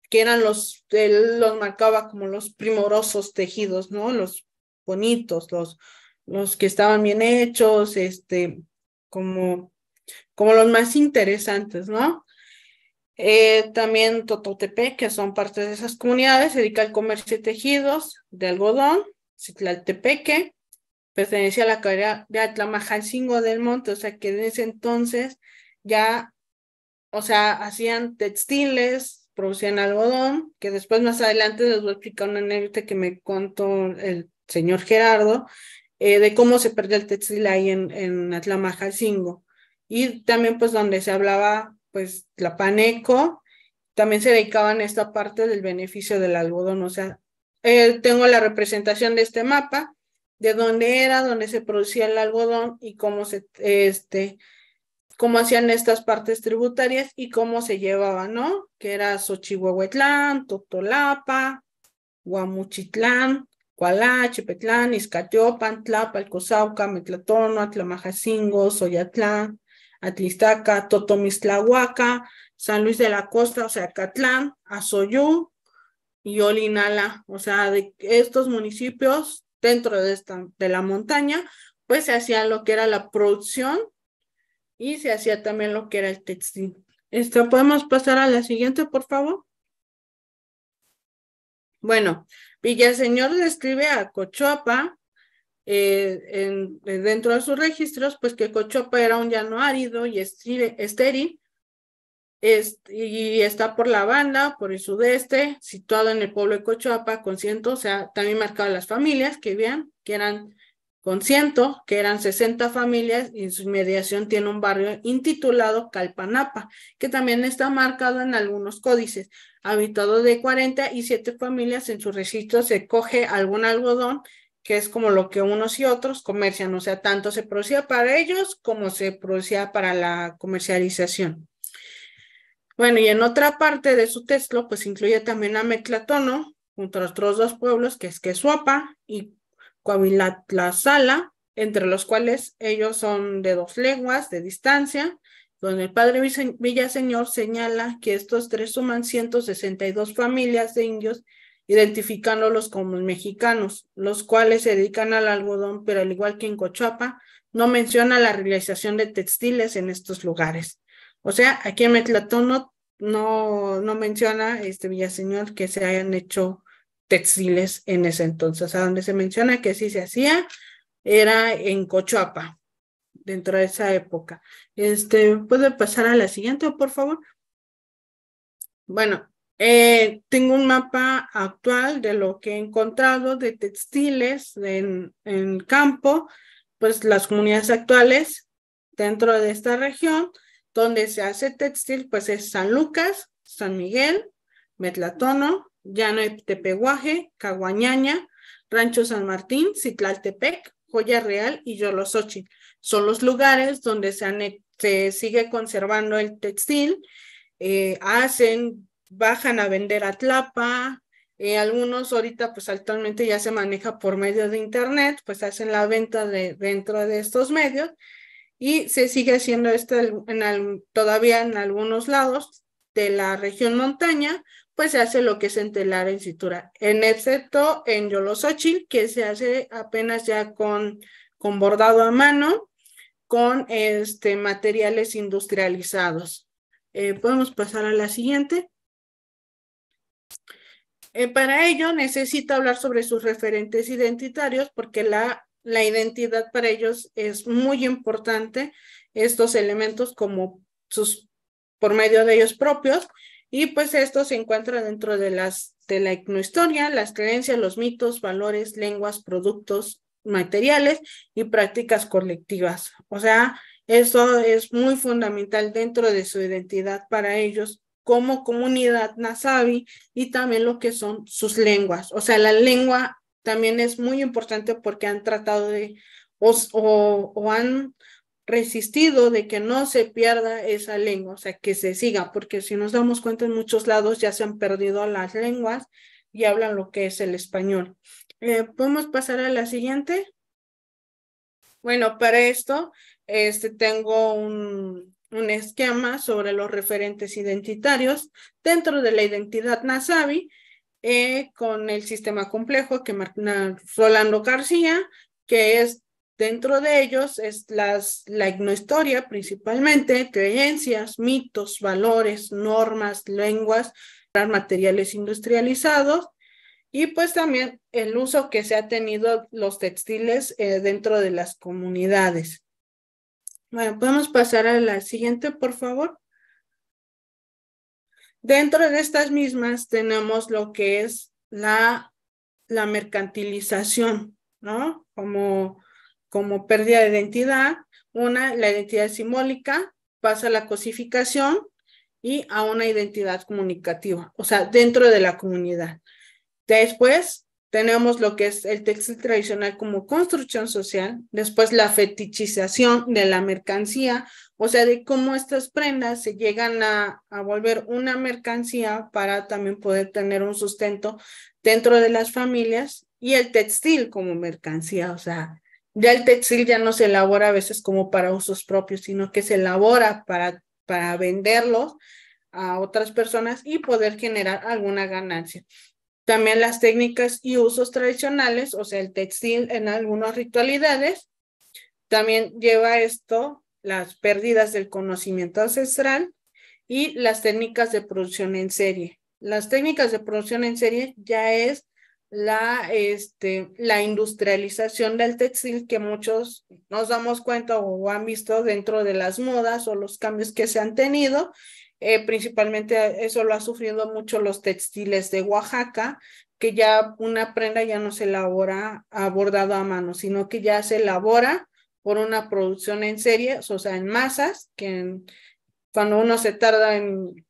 que eran los, él los marcaba como los primorosos tejidos, ¿no? Los bonitos, los, los que estaban bien hechos, este, como, como los más interesantes, ¿no? Eh, también Tototepec, que son parte de esas comunidades, se dedica al comercio de tejidos de algodón, Citlaltepeque, pertenecía a la carrera de Atlamajalcingo del Monte, o sea que en ese entonces ya, o sea, hacían textiles, producían algodón, que después más adelante les voy a explicar una anécdota que me contó el señor Gerardo, eh, de cómo se perdió el textil ahí en, en Atlamajalcingo. Y también pues donde se hablaba pues la paneco, también se dedicaban a esta parte del beneficio del algodón. O sea, eh, tengo la representación de este mapa, de dónde era, dónde se producía el algodón y cómo se, este, cómo hacían estas partes tributarias y cómo se llevaban, ¿no? Que era Xochihuahuetlán, Totolapa, huamuchitlán, Cualá, Chipetlán, Izcatiopan, Tlapa, Cozauca, Metlatono, Atlamajacingo, Soyatlán, Atlistaca, Totomislahuaca, San Luis de la Costa, o sea, Catlán, Azoyú y Olinala. O sea, de estos municipios dentro de, esta, de la montaña, pues se hacía lo que era la producción y se hacía también lo que era el textil. Esto, ¿podemos pasar a la siguiente, por favor? Bueno, Villaseñor describe a Cochoapa eh, en, eh, dentro de sus registros, pues que Cochoapa era un llano árido y estéril, y está por La banda, por el sudeste, situado en el pueblo de Cochoapa, con ciento, o sea, también marcado las familias que vivían, que eran con que eran 60 familias, y en su mediación tiene un barrio intitulado Calpanapa, que también está marcado en algunos códices, habitado de cuarenta y siete familias, en su registro se coge algún algodón, que es como lo que unos y otros comercian, o sea, tanto se producía para ellos como se producía para la comercialización. Bueno, y en otra parte de su texto, pues incluye también a Meclatono, junto a otros dos pueblos, que es Quesuapa y Sala, entre los cuales ellos son de dos leguas de distancia, donde el padre Villaseñor señala que estos tres suman 162 familias de indios, identificándolos como mexicanos, los cuales se dedican al algodón, pero al igual que en Cochuapa, no menciona la realización de textiles en estos lugares. O sea, aquí en Metlatón no, no, no menciona este Villaseñor que se hayan hecho textiles en ese entonces. A donde se menciona que sí se hacía era en Cochuapa, dentro de esa época. Este, ¿Puede pasar a la siguiente, por favor? Bueno, eh, tengo un mapa actual de lo que he encontrado de textiles en, en campo, pues las comunidades actuales dentro de esta región donde se hace textil, pues es San Lucas, San Miguel, Metlatono, Llano de Caguañaña, Rancho San Martín, Citlaltepec, Joya Real y Yolosochi. Son los lugares donde se, e-, sigue conservando el textil, eh, hacen, bajan a vender a Tlapa, eh, algunos ahorita pues actualmente ya se maneja por medio de internet, pues hacen la venta dentro de estos medios y se sigue haciendo esto en, todavía en algunos lados de la región montaña pues se hace lo que es entelar en cintura, en excepto en Yolosochil, que se hace apenas ya con, con bordado a mano, con este, materiales industrializados. Eh, podemos pasar a la siguiente. Eh, para ello necesita hablar sobre sus referentes identitarios porque la, la identidad para ellos es muy importante, estos elementos como sus, por medio de ellos propios, y pues esto se encuentra dentro de, las, de la etnohistoria, las creencias, los mitos, valores, lenguas, productos, materiales y prácticas colectivas. O sea, eso es muy fundamental dentro de su identidad para ellos como comunidad nasabi y también lo que son sus lenguas. O sea, la lengua también es muy importante porque han tratado de o han resistido de que no se pierda esa lengua, o sea, que se siga, porque si nos damos cuenta en muchos lados ya se han perdido las lenguas y hablan lo que es el español. Eh, ¿Podemos pasar a la siguiente? Bueno, para esto este, tengo un, esquema sobre los referentes identitarios dentro de la identidad nasabi eh, con el sistema complejo que marca Rolando García, que es Dentro de ellos es las, la ignohistoria principalmente, creencias, mitos, valores, normas, lenguas, materiales industrializados y pues también el uso que se ha tenido los textiles eh, dentro de las comunidades. Bueno, podemos pasar a la siguiente, por favor. Dentro de estas mismas tenemos lo que es la, la mercantilización, ¿no? Como como pérdida de identidad. Una, la identidad simbólica, pasa a la cosificación y a una identidad comunicativa, o sea, dentro de la comunidad. Después tenemos lo que es el textil tradicional como construcción social, después la fetichización de la mercancía, o sea, de cómo estas prendas se llegan a, a volver una mercancía para también poder tener un sustento dentro de las familias y el textil como mercancía, o sea, ya el textil ya no se elabora a veces como para usos propios, sino que se elabora para, para venderlos a otras personas y poder generar alguna ganancia. También las técnicas y usos tradicionales, o sea, el textil en algunas ritualidades, también lleva esto, las pérdidas del conocimiento ancestral y las técnicas de producción en serie. Las técnicas de producción en serie ya es la, este, la industrialización del textil que muchos nos damos cuenta o han visto dentro de las modas o los cambios que se han tenido. Eh, principalmente eso lo ha sufrido mucho los textiles de Oaxaca, que ya una prenda ya no se elabora bordado a mano, sino que ya se elabora por una producción en serie, o sea, en masas, que cuando uno se tarda en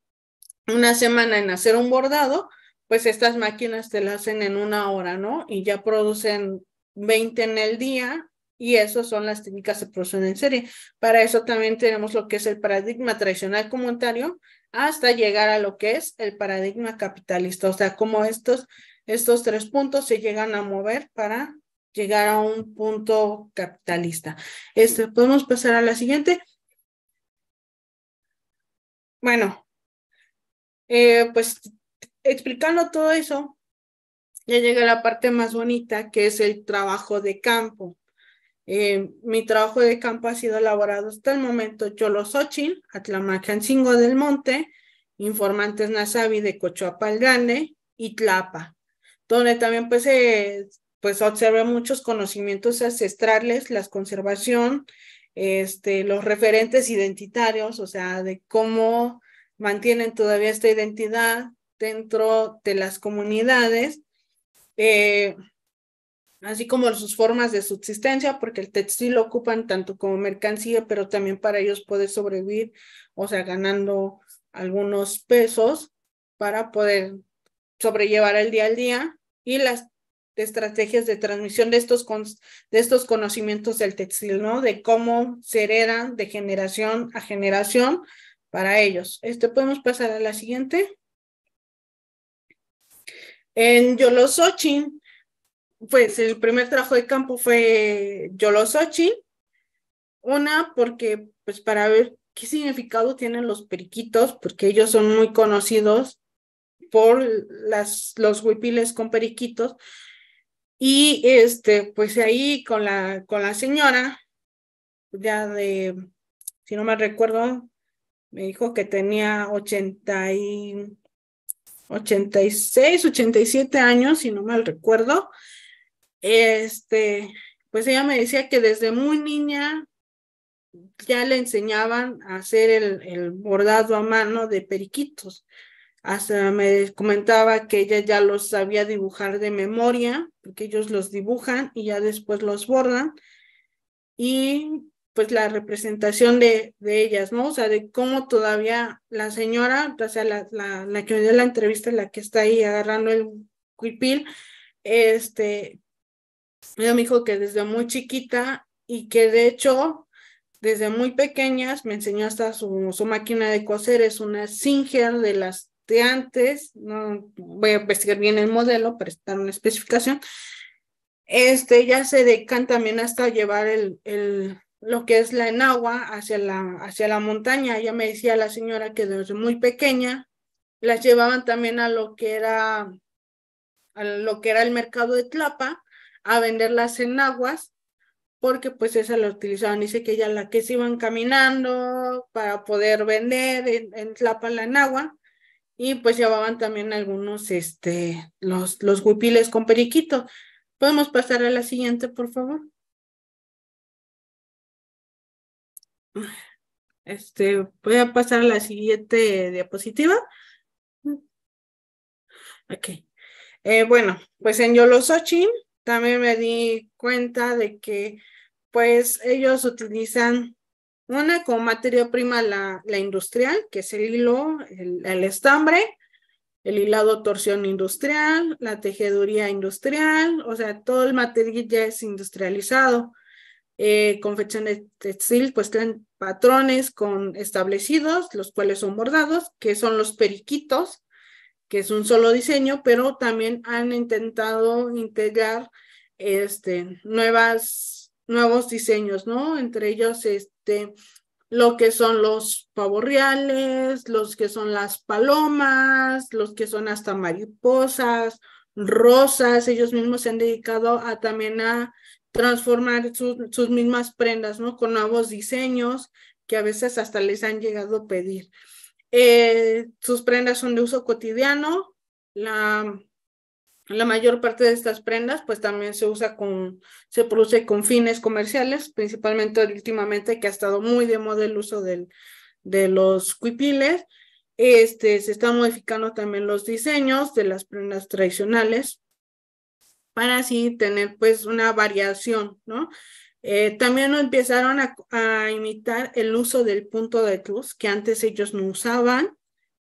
una semana en hacer un bordado, pues estas máquinas te las hacen en una hora, ¿no? Y ya producen 20 en el día y esas son las técnicas de producción en serie. Para eso también tenemos lo que es el paradigma tradicional comunitario hasta llegar a lo que es el paradigma capitalista, o sea, cómo estos, estos tres puntos se llegan a mover para llegar a un punto capitalista. Este, podemos pasar a la siguiente. Bueno, eh, pues explicando todo eso, ya llega la parte más bonita, que es el trabajo de campo. Eh, mi trabajo de campo ha sido elaborado hasta el momento Xochitl, Atlamacancingo del Monte, Informantes Nazavi de Cochoapal Grande y Tlapa, donde también pues, pues observé muchos conocimientos ancestrales, las conservación, este, los referentes identitarios, o sea, de cómo mantienen todavía esta identidad, dentro de las comunidades, eh, así como sus formas de subsistencia, porque el textil lo ocupan tanto como mercancía, pero también para ellos puede sobrevivir, o sea, ganando algunos pesos para poder sobrellevar el día al día y las estrategias de transmisión de estos, de estos conocimientos del textil, ¿no? De cómo se heredan de generación a generación para ellos. Este, podemos pasar a la siguiente. En Yolosochin, pues el primer trabajo de campo fue Yolosochin. Una, porque pues para ver qué significado tienen los periquitos, porque ellos son muy conocidos por las, los huipiles con periquitos. Y este, pues ahí con la, con la señora, ya de, si no me recuerdo, me dijo que tenía ochenta y 86, 87 años, si no mal recuerdo. Este, pues ella me decía que desde muy niña ya le enseñaban a hacer el, el bordado a mano de periquitos. Hasta me comentaba que ella ya los sabía dibujar de memoria, porque ellos los dibujan y ya después los bordan. Y pues la representación de, ellas, ¿no? O sea, de cómo todavía la señora, o sea, la, que me dio la entrevista, la que está ahí agarrando el cuipil, este, me dijo que desde muy chiquita y que de hecho, desde muy pequeñas me enseñó hasta su, su máquina de coser, es una Singer de las de antes, no voy a investigar bien el modelo para estar una especificación. Este, ya se decanta también hasta llevar el, el lo que es la enagua hacia la, hacia la montaña. Ya me decía la señora que desde muy pequeña las llevaban también a lo que era, a lo que era el mercado de Tlapa a vender las enaguas porque pues esa la utilizaban. Dice que ya la que se iban caminando para poder vender en, Tlapa la enagua y pues llevaban también algunos, este, los, los huipiles con periquito. ¿Podemos pasar a la siguiente, por favor? Este, voy a pasar a la siguiente diapositiva. Ok. Eh, bueno, pues en Yolosochin también me di cuenta de que pues ellos utilizan una como materia prima la, industrial, que es el hilo, el, estambre, el hilado torsión industrial, la tejeduría industrial, o sea, todo el material ya es industrializado eh, confecciones textil pues tienen patrones con establecidos, los cuales son bordados, que son los periquitos, que es un solo diseño, pero también han intentado integrar este, nuevas, nuevos diseños, ¿no? Entre ellos, este, lo que son los pavorreales, los que son las palomas, los que son hasta mariposas, rosas, ellos mismos se han dedicado a también a transformar sus mismas prendas, ¿no? Con nuevos diseños que a veces hasta les han llegado a pedir. Eh, sus prendas son de uso cotidiano. La, mayor parte de estas prendas pues también se usa con, se produce con fines comerciales, principalmente últimamente que ha estado muy de moda el uso del, de los cuipiles. Este, se están modificando también los diseños de las prendas tradicionales para así tener pues una variación, ¿no? Eh, también también empezaron a, imitar el uso del punto de cruz, que antes ellos no usaban,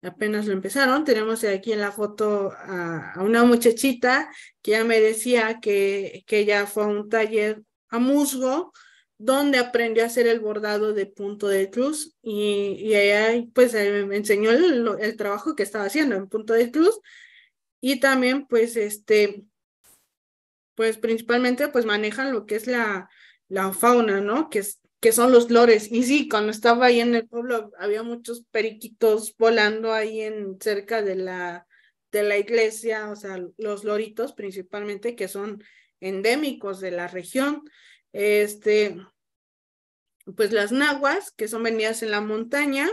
apenas lo empezaron. Tenemos aquí en la foto a, una muchachita que ya me decía que, que ella fue a un taller a musgo, donde aprendió a hacer el bordado de punto de cruz y, y ella pues eh, me enseñó el, el, trabajo que estaba haciendo en punto de cruz y también pues este pues principalmente pues manejan lo que es la, la fauna, ¿no? Que, es, que son los lores. Y sí, cuando estaba ahí en el pueblo había muchos periquitos volando ahí en cerca de la, de la iglesia, o sea, los loritos principalmente que son endémicos de la región. Este, pues las naguas que son venidas en la montaña,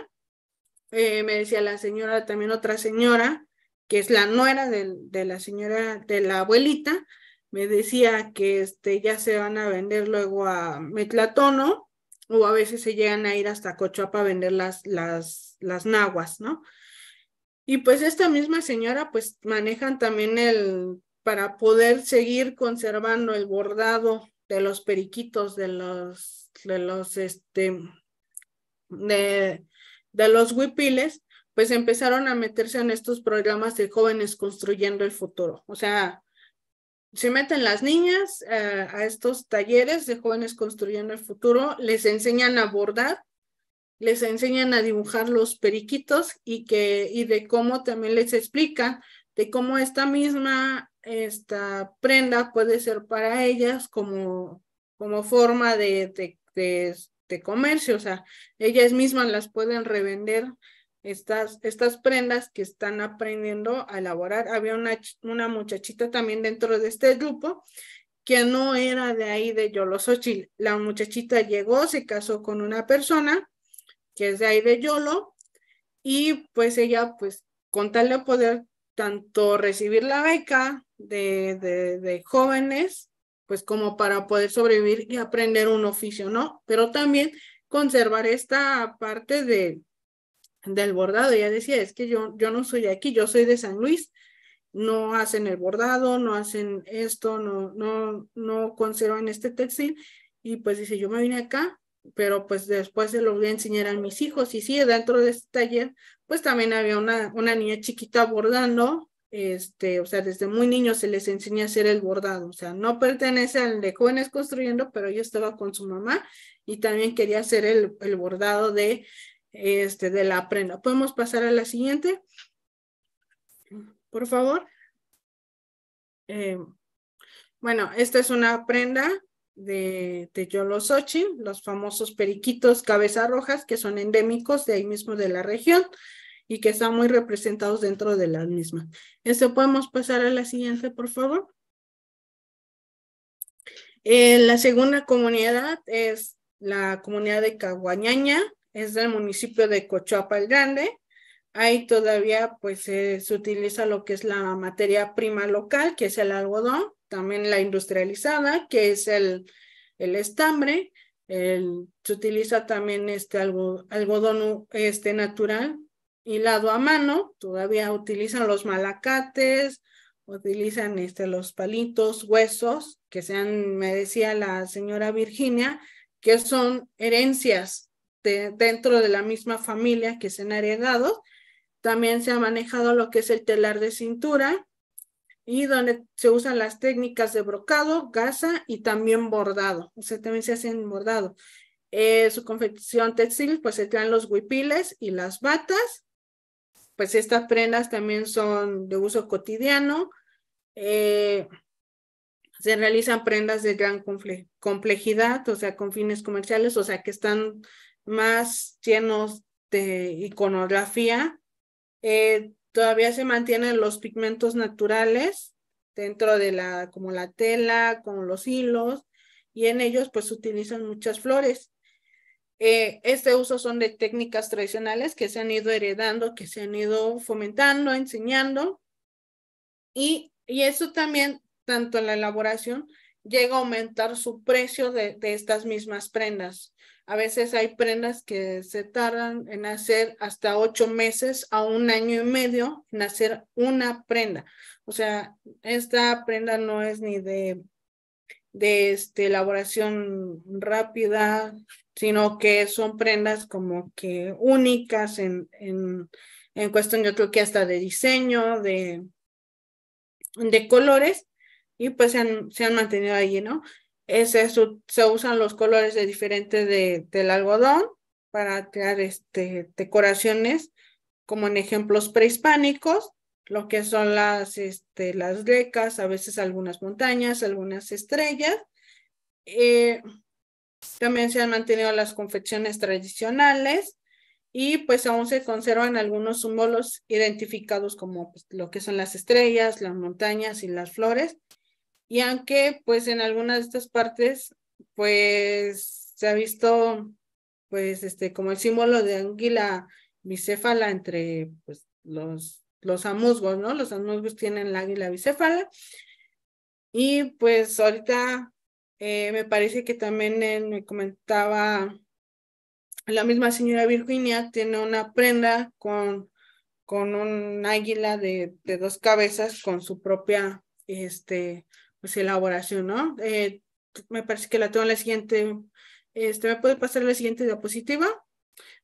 eh, me decía la señora, también otra señora, que es la nuera de, la señora, de la abuelita, me decía que este, ya se van a vender luego a Metlatono o a veces se llegan a ir hasta Cochuapa a vender las, las, las naguas, ¿no? Y pues esta misma señora pues manejan también el, para poder seguir conservando el bordado de los periquitos, de los, de los, este, de, de los huipiles, pues empezaron a meterse en estos programas de jóvenes construyendo el futuro. O sea, se meten las niñas eh, a estos talleres de jóvenes construyendo el futuro, les enseñan a bordar, les enseñan a dibujar los periquitos y, que, y de cómo también les explica de cómo esta misma esta prenda puede ser para ellas como, como forma de, de, de comercio, o sea, ellas mismas las pueden revender estas, estas prendas que están aprendiendo a elaborar. Había una, una muchachita también dentro de este grupo que no era de ahí de Yolo Yolosochil. La muchachita llegó, se casó con una persona que es de ahí de Yolo y pues ella pues con tal de poder tanto recibir la beca de, de jóvenes pues como para poder sobrevivir y aprender un oficio, ¿no? Pero también conservar esta parte de, del bordado. Ella decía, es que yo, yo no soy aquí, yo soy de San Luis. No hacen el bordado, no hacen esto, no, no, no conservan este textil. Y pues dice, yo me vine acá, pero pues después se lo voy a enseñar a mis hijos. Y sí, dentro de este taller, pues también había una, una niña chiquita bordando. Este, o sea, desde muy niño se les enseña a hacer el bordado, o sea, no pertenece al de jóvenes construyendo, pero yo estaba con su mamá y también quería hacer el, el bordado de este, de la prenda. ¿Podemos pasar a la siguiente? Por favor. Eh, bueno, esta es una prenda de, de Yolosochi, los famosos periquitos cabezas rojas que son endémicos de ahí mismo de la región y que están muy representados dentro de la misma este, podemos pasar a la siguiente, por favor. Eh, la segunda comunidad es la comunidad de Caguañaña, es del municipio de Cochoapa el Grande. Ahí todavía pues se utiliza lo que es la materia prima local, que es el algodón, también la industrializada, que es el, el estambre. se utiliza también este algodón este natural hilado a mano, todavía utilizan los malacates, utilizan este, los palitos, huesos, que sean, me decía la señora Virginia, que son herencias este, dentro de la misma familia que se han heredado. También se ha manejado lo que es el telar de cintura y donde se usan las técnicas de brocado, gasa y también bordado. O sea, también se hacen bordado. Eh, su confección textil, pues se crean los huipiles y las batas. Pues estas prendas también son de uso cotidiano. Eh, se realizan prendas de gran complejidad, o sea, con fines comerciales, o sea, que están más llenos de iconografía, eh, todavía se mantienen los pigmentos naturales dentro de la, como la tela, con los hilos, y en ellos pues utilizan muchas flores. Eh, este uso son de técnicas tradicionales que se han ido heredando, que se han ido fomentando, enseñando, y, eso también, tanto en la elaboración, llega a aumentar su precio de estas mismas prendas. A veces hay prendas que se tardan en hacer hasta ocho meses a un año y medio en hacer una prenda. O sea, esta prenda no es ni de, de este, elaboración rápida, sino que son prendas como que únicas en, en, en cuestión, yo creo que hasta de diseño, de, de colores, y pues se han, se han mantenido allí, ¿no? se usan los colores de diferentes del algodón para crear este, decoraciones, como en ejemplos prehispánicos, lo que son las, este, las grecas, a veces algunas montañas, algunas estrellas. Eh, también se han mantenido las confecciones tradicionales y pues aún se conservan algunos símbolos identificados como pues, lo que son las estrellas, las montañas y las flores, y aunque pues en algunas de estas partes pues se ha visto pues este como el símbolo de águila bicéfala entre pues los los amusgos, ¿no? Los amusgos tienen la águila bicéfala. Y pues ahorita eh, me parece que también eh, me comentaba la misma señora Virginia, tiene una prenda con, con un águila de, de dos cabezas con su propia este, pues, elaboración, ¿no? Eh, me parece que la tengo en la siguiente, este, ¿me puede pasar la siguiente diapositiva?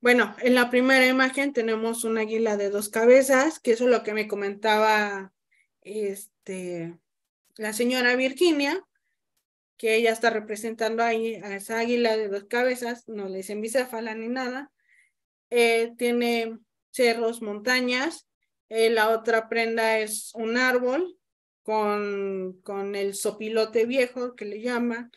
Bueno, en la primera imagen tenemos un águila de dos cabezas, que eso es lo que me comentaba este, la señora Virginia, que ella está representando ahí a esa águila de dos cabezas, no le dicen bicéfala ni nada. Eh, tiene cerros, montañas. Eh, la otra prenda es un árbol con, con el sopilote viejo que le llaman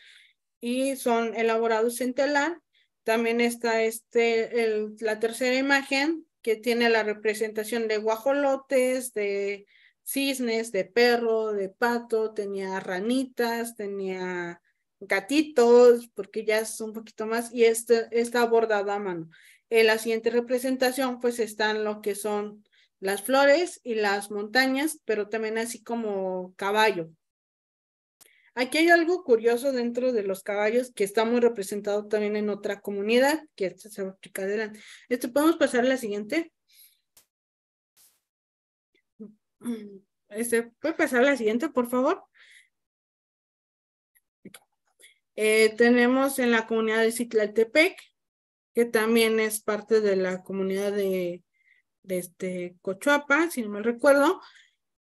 y son elaborados en telar. También está este, la tercera imagen que tiene la representación de guajolotes, de cisnes, de perro, de pato, tenía ranitas, tenía gatitos, porque ya es un poquito más, y este, está bordada a mano. En la siguiente representación, pues están lo que son las flores y las montañas, pero también así como caballo. Aquí hay algo curioso dentro de los caballos que está muy representado también en otra comunidad, que esta se va a explicar adelante. Esto podemos pasar a la siguiente. Este, ¿Puede pasar a la siguiente, por favor? Eh, tenemos en la comunidad de Citlaltepec, que también es parte de la comunidad de desde este Cochuapa, si no me recuerdo,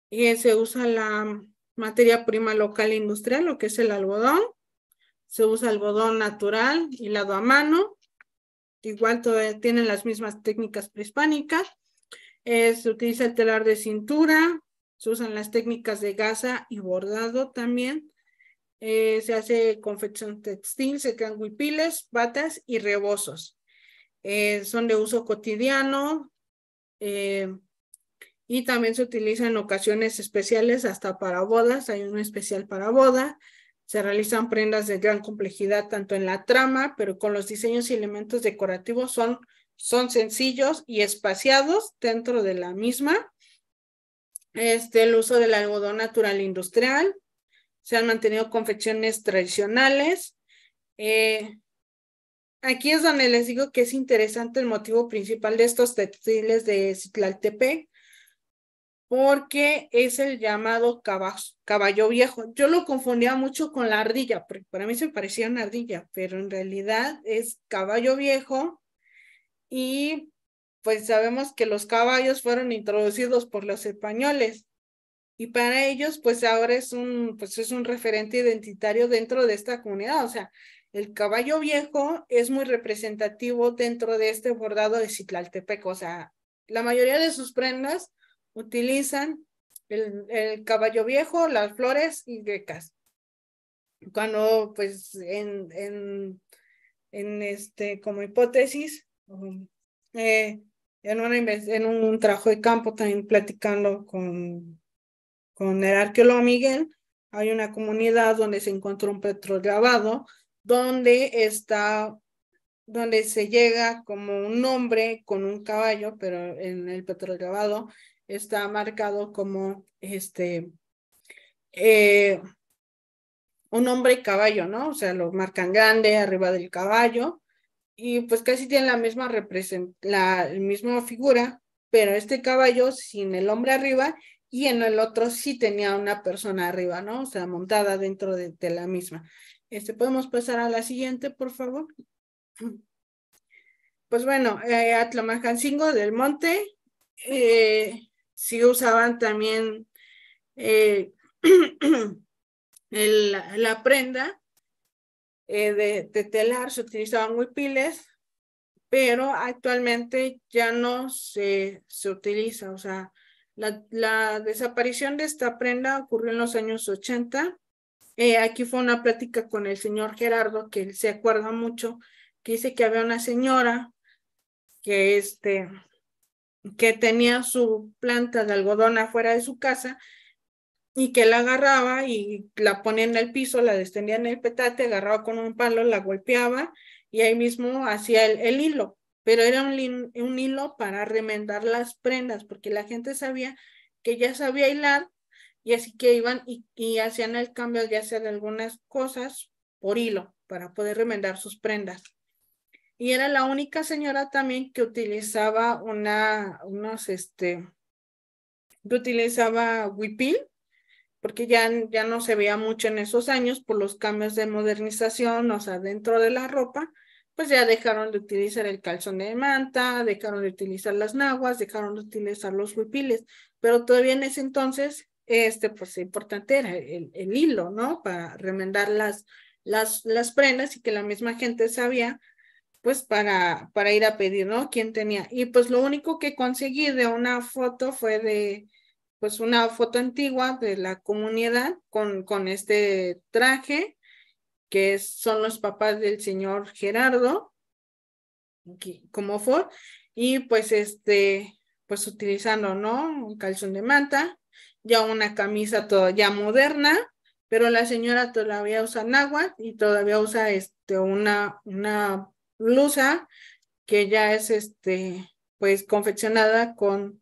y eh, se usa la materia prima local e industrial, lo que es el algodón, se usa algodón natural y lado a mano, igual tienen las mismas técnicas prehispánicas, eh, se utiliza el telar de cintura, se usan las técnicas de gasa y bordado también, eh, se hace confección textil, se crean huipiles, batas y rebosos, son de uso cotidiano, eh, y también se utiliza en ocasiones especiales hasta para bodas, hay un especial para boda. Se realizan prendas de gran complejidad tanto en la trama, pero con los diseños y elementos decorativos son, son sencillos y espaciados dentro de la misma. Este, el uso del algodón natural industrial. Se han mantenido confecciones tradicionales. Eh, Aquí es donde les digo que es interesante el motivo principal de estos textiles de Citlaltepec, porque es el llamado caballo, viejo. Yo lo confundía mucho con la ardilla, porque para mí se parecía una ardilla, pero en realidad es caballo viejo y pues sabemos que los caballos fueron introducidos por los españoles y para ellos pues ahora es un pues es un referente identitario dentro de esta comunidad, o sea, el caballo viejo es muy representativo dentro de este bordado de Citlaltepec, o sea, la mayoría de sus prendas utilizan el, caballo viejo, las flores y grecas. Cuando, pues, en, en, este, como hipótesis, um, eh, en, en un trabajo de campo también platicando con, con el arqueólogo Miguel, hay una comunidad donde se encontró un grabado donde está, donde se llega como un hombre con un caballo, pero en el petrograbado está marcado como este eh, un hombre y caballo, ¿no? O sea, lo marcan grande arriba del caballo y pues casi tienen la misma la, misma figura, pero este caballo sin el hombre arriba y en el otro sí tenía una persona arriba, ¿no? O sea, montada dentro de la misma. Este, podemos pasar a la siguiente, por favor. Pues bueno, eh, del Monte, eh, sí usaban también eh, [CLEARS THROAT] la prenda eh, de, telar, se utilizaban huipiles, pero actualmente ya no se, utiliza, o sea, la, la, desaparición de esta prenda ocurrió en los años 80 eh, aquí fue una plática con el señor Gerardo, que se acuerda mucho, que dice que había una señora que, este, que tenía su planta de algodón afuera de su casa y que la agarraba y la ponía en el piso, la destendía en el petate, agarraba con un palo, la golpeaba y ahí mismo hacía el, hilo, pero era un, un hilo para remendar las prendas, porque la gente sabía que ya sabía hilar y así que iban y, hacían el cambio de hacer algunas cosas por hilo para poder remendar sus prendas. Y era la única señora también que utilizaba una, unos, este, que utilizaba huipil, porque ya, ya no se veía mucho en esos años por los cambios de modernización, o sea, dentro de la ropa, pues ya dejaron de utilizar el calzón de manta, dejaron de utilizar las naguas, dejaron de utilizar los huipiles, pero todavía en ese entonces este, pues importante era el, hilo, ¿no? Para remendar las, las, las prendas y que la misma gente sabía, pues para, para ir a pedir, ¿no? ¿Quién tenía? Y pues lo único que conseguí de una foto fue de, pues una foto antigua de la comunidad con, con este traje, que son los papás del señor Gerardo, como fue y pues este, pues utilizando, ¿no? Un calzón de manta, ya una camisa toda, ya moderna, pero la señora todavía usa náhuatl y todavía usa este, una, una blusa que ya es este, pues confeccionada con,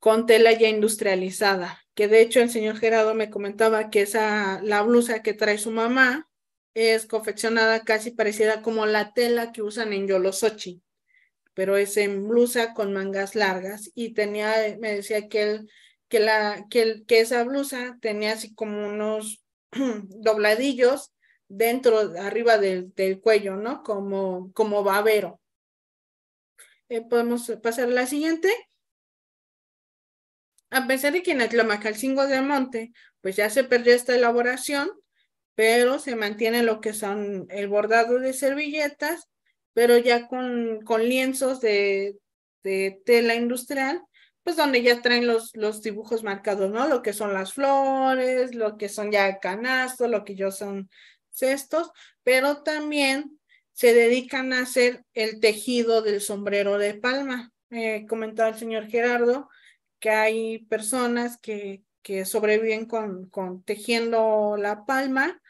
con tela ya industrializada. Que de hecho el señor Gerardo me comentaba que esa, la blusa que trae su mamá es confeccionada casi parecida como la tela que usan en Yolosochi, pero es en blusa con mangas largas y tenía, me decía que él que, esa blusa tenía así como unos [CLEARS THROAT] dobladillos dentro, arriba del, cuello, ¿no? Como, como babero. Eh, podemos pasar a la siguiente. A pesar de que en calcingo de Monte, pues ya se perdió esta elaboración, pero se mantiene lo que son el bordado de servilletas, pero ya con, lienzos de tela industrial pues donde ya traen los, los dibujos marcados, ¿no? Lo que son las flores, lo que son ya canastos, lo que yo son cestos, pero también se dedican a hacer el tejido del sombrero de palma. Eh, Comentó el señor Gerardo que hay personas que, que sobreviven con, con, tejiendo la palma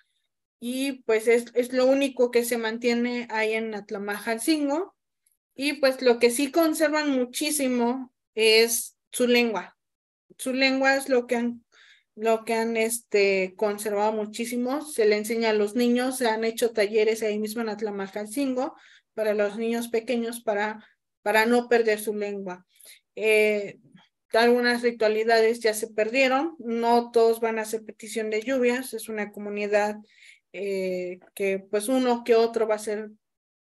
y pues es, es, lo único que se mantiene ahí en Atlamajalcingo. Y pues lo que sí conservan muchísimo es su lengua. Su lengua es lo que han, lo que han este, conservado muchísimo. Se le enseña a los niños, se han hecho talleres ahí mismo en Atlamalcalcingo para los niños pequeños para, para no perder su lengua. Eh, algunas ritualidades ya se perdieron, no todos van a hacer petición de lluvias, es una comunidad eh, que pues uno que otro va a hacer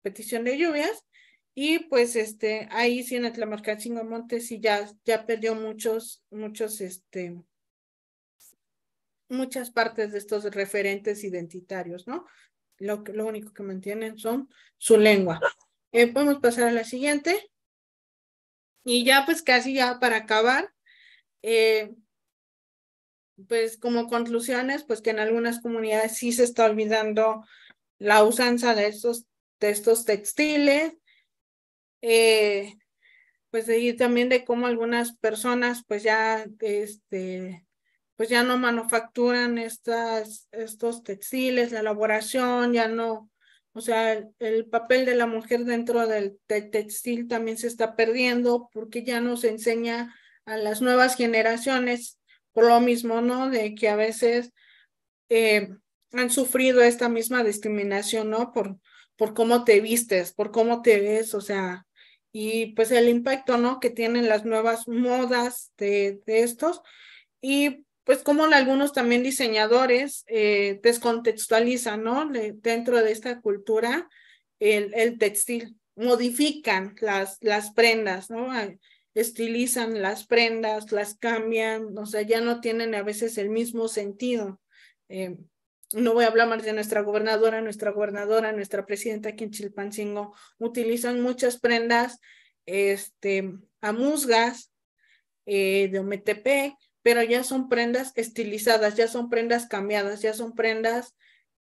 petición de lluvias, y pues este, ahí sí en Cinco Montes sí ya, ya perdió muchos, muchos, este, muchas partes de estos referentes identitarios, ¿no? Lo, lo único que mantienen son su lengua. Eh, podemos pasar a la siguiente. Y ya pues casi ya para acabar, eh, pues como conclusiones, pues que en algunas comunidades sí se está olvidando la usanza de estos, de estos textiles, eh, pues y también de cómo algunas personas pues ya este pues ya no manufacturan estas estos textiles la elaboración ya no o sea el, papel de la mujer dentro del, textil también se está perdiendo porque ya no se enseña a las nuevas generaciones por lo mismo no de que a veces eh, han sufrido esta misma discriminación no por por cómo te vistes por cómo te ves o sea y pues el impacto, ¿no? Que tienen las nuevas modas de, estos y pues como algunos también diseñadores eh, descontextualizan, ¿no? dentro de esta cultura, el, textil, modifican las, las prendas, ¿no? Estilizan las prendas, las cambian, o sea, ya no tienen a veces el mismo sentido. Em, no voy a hablar más de nuestra gobernadora, nuestra gobernadora, nuestra presidenta aquí en Chilpancingo, utilizan muchas prendas este, a musgas eh, de OMTP, pero ya son prendas estilizadas, ya son prendas cambiadas, ya son prendas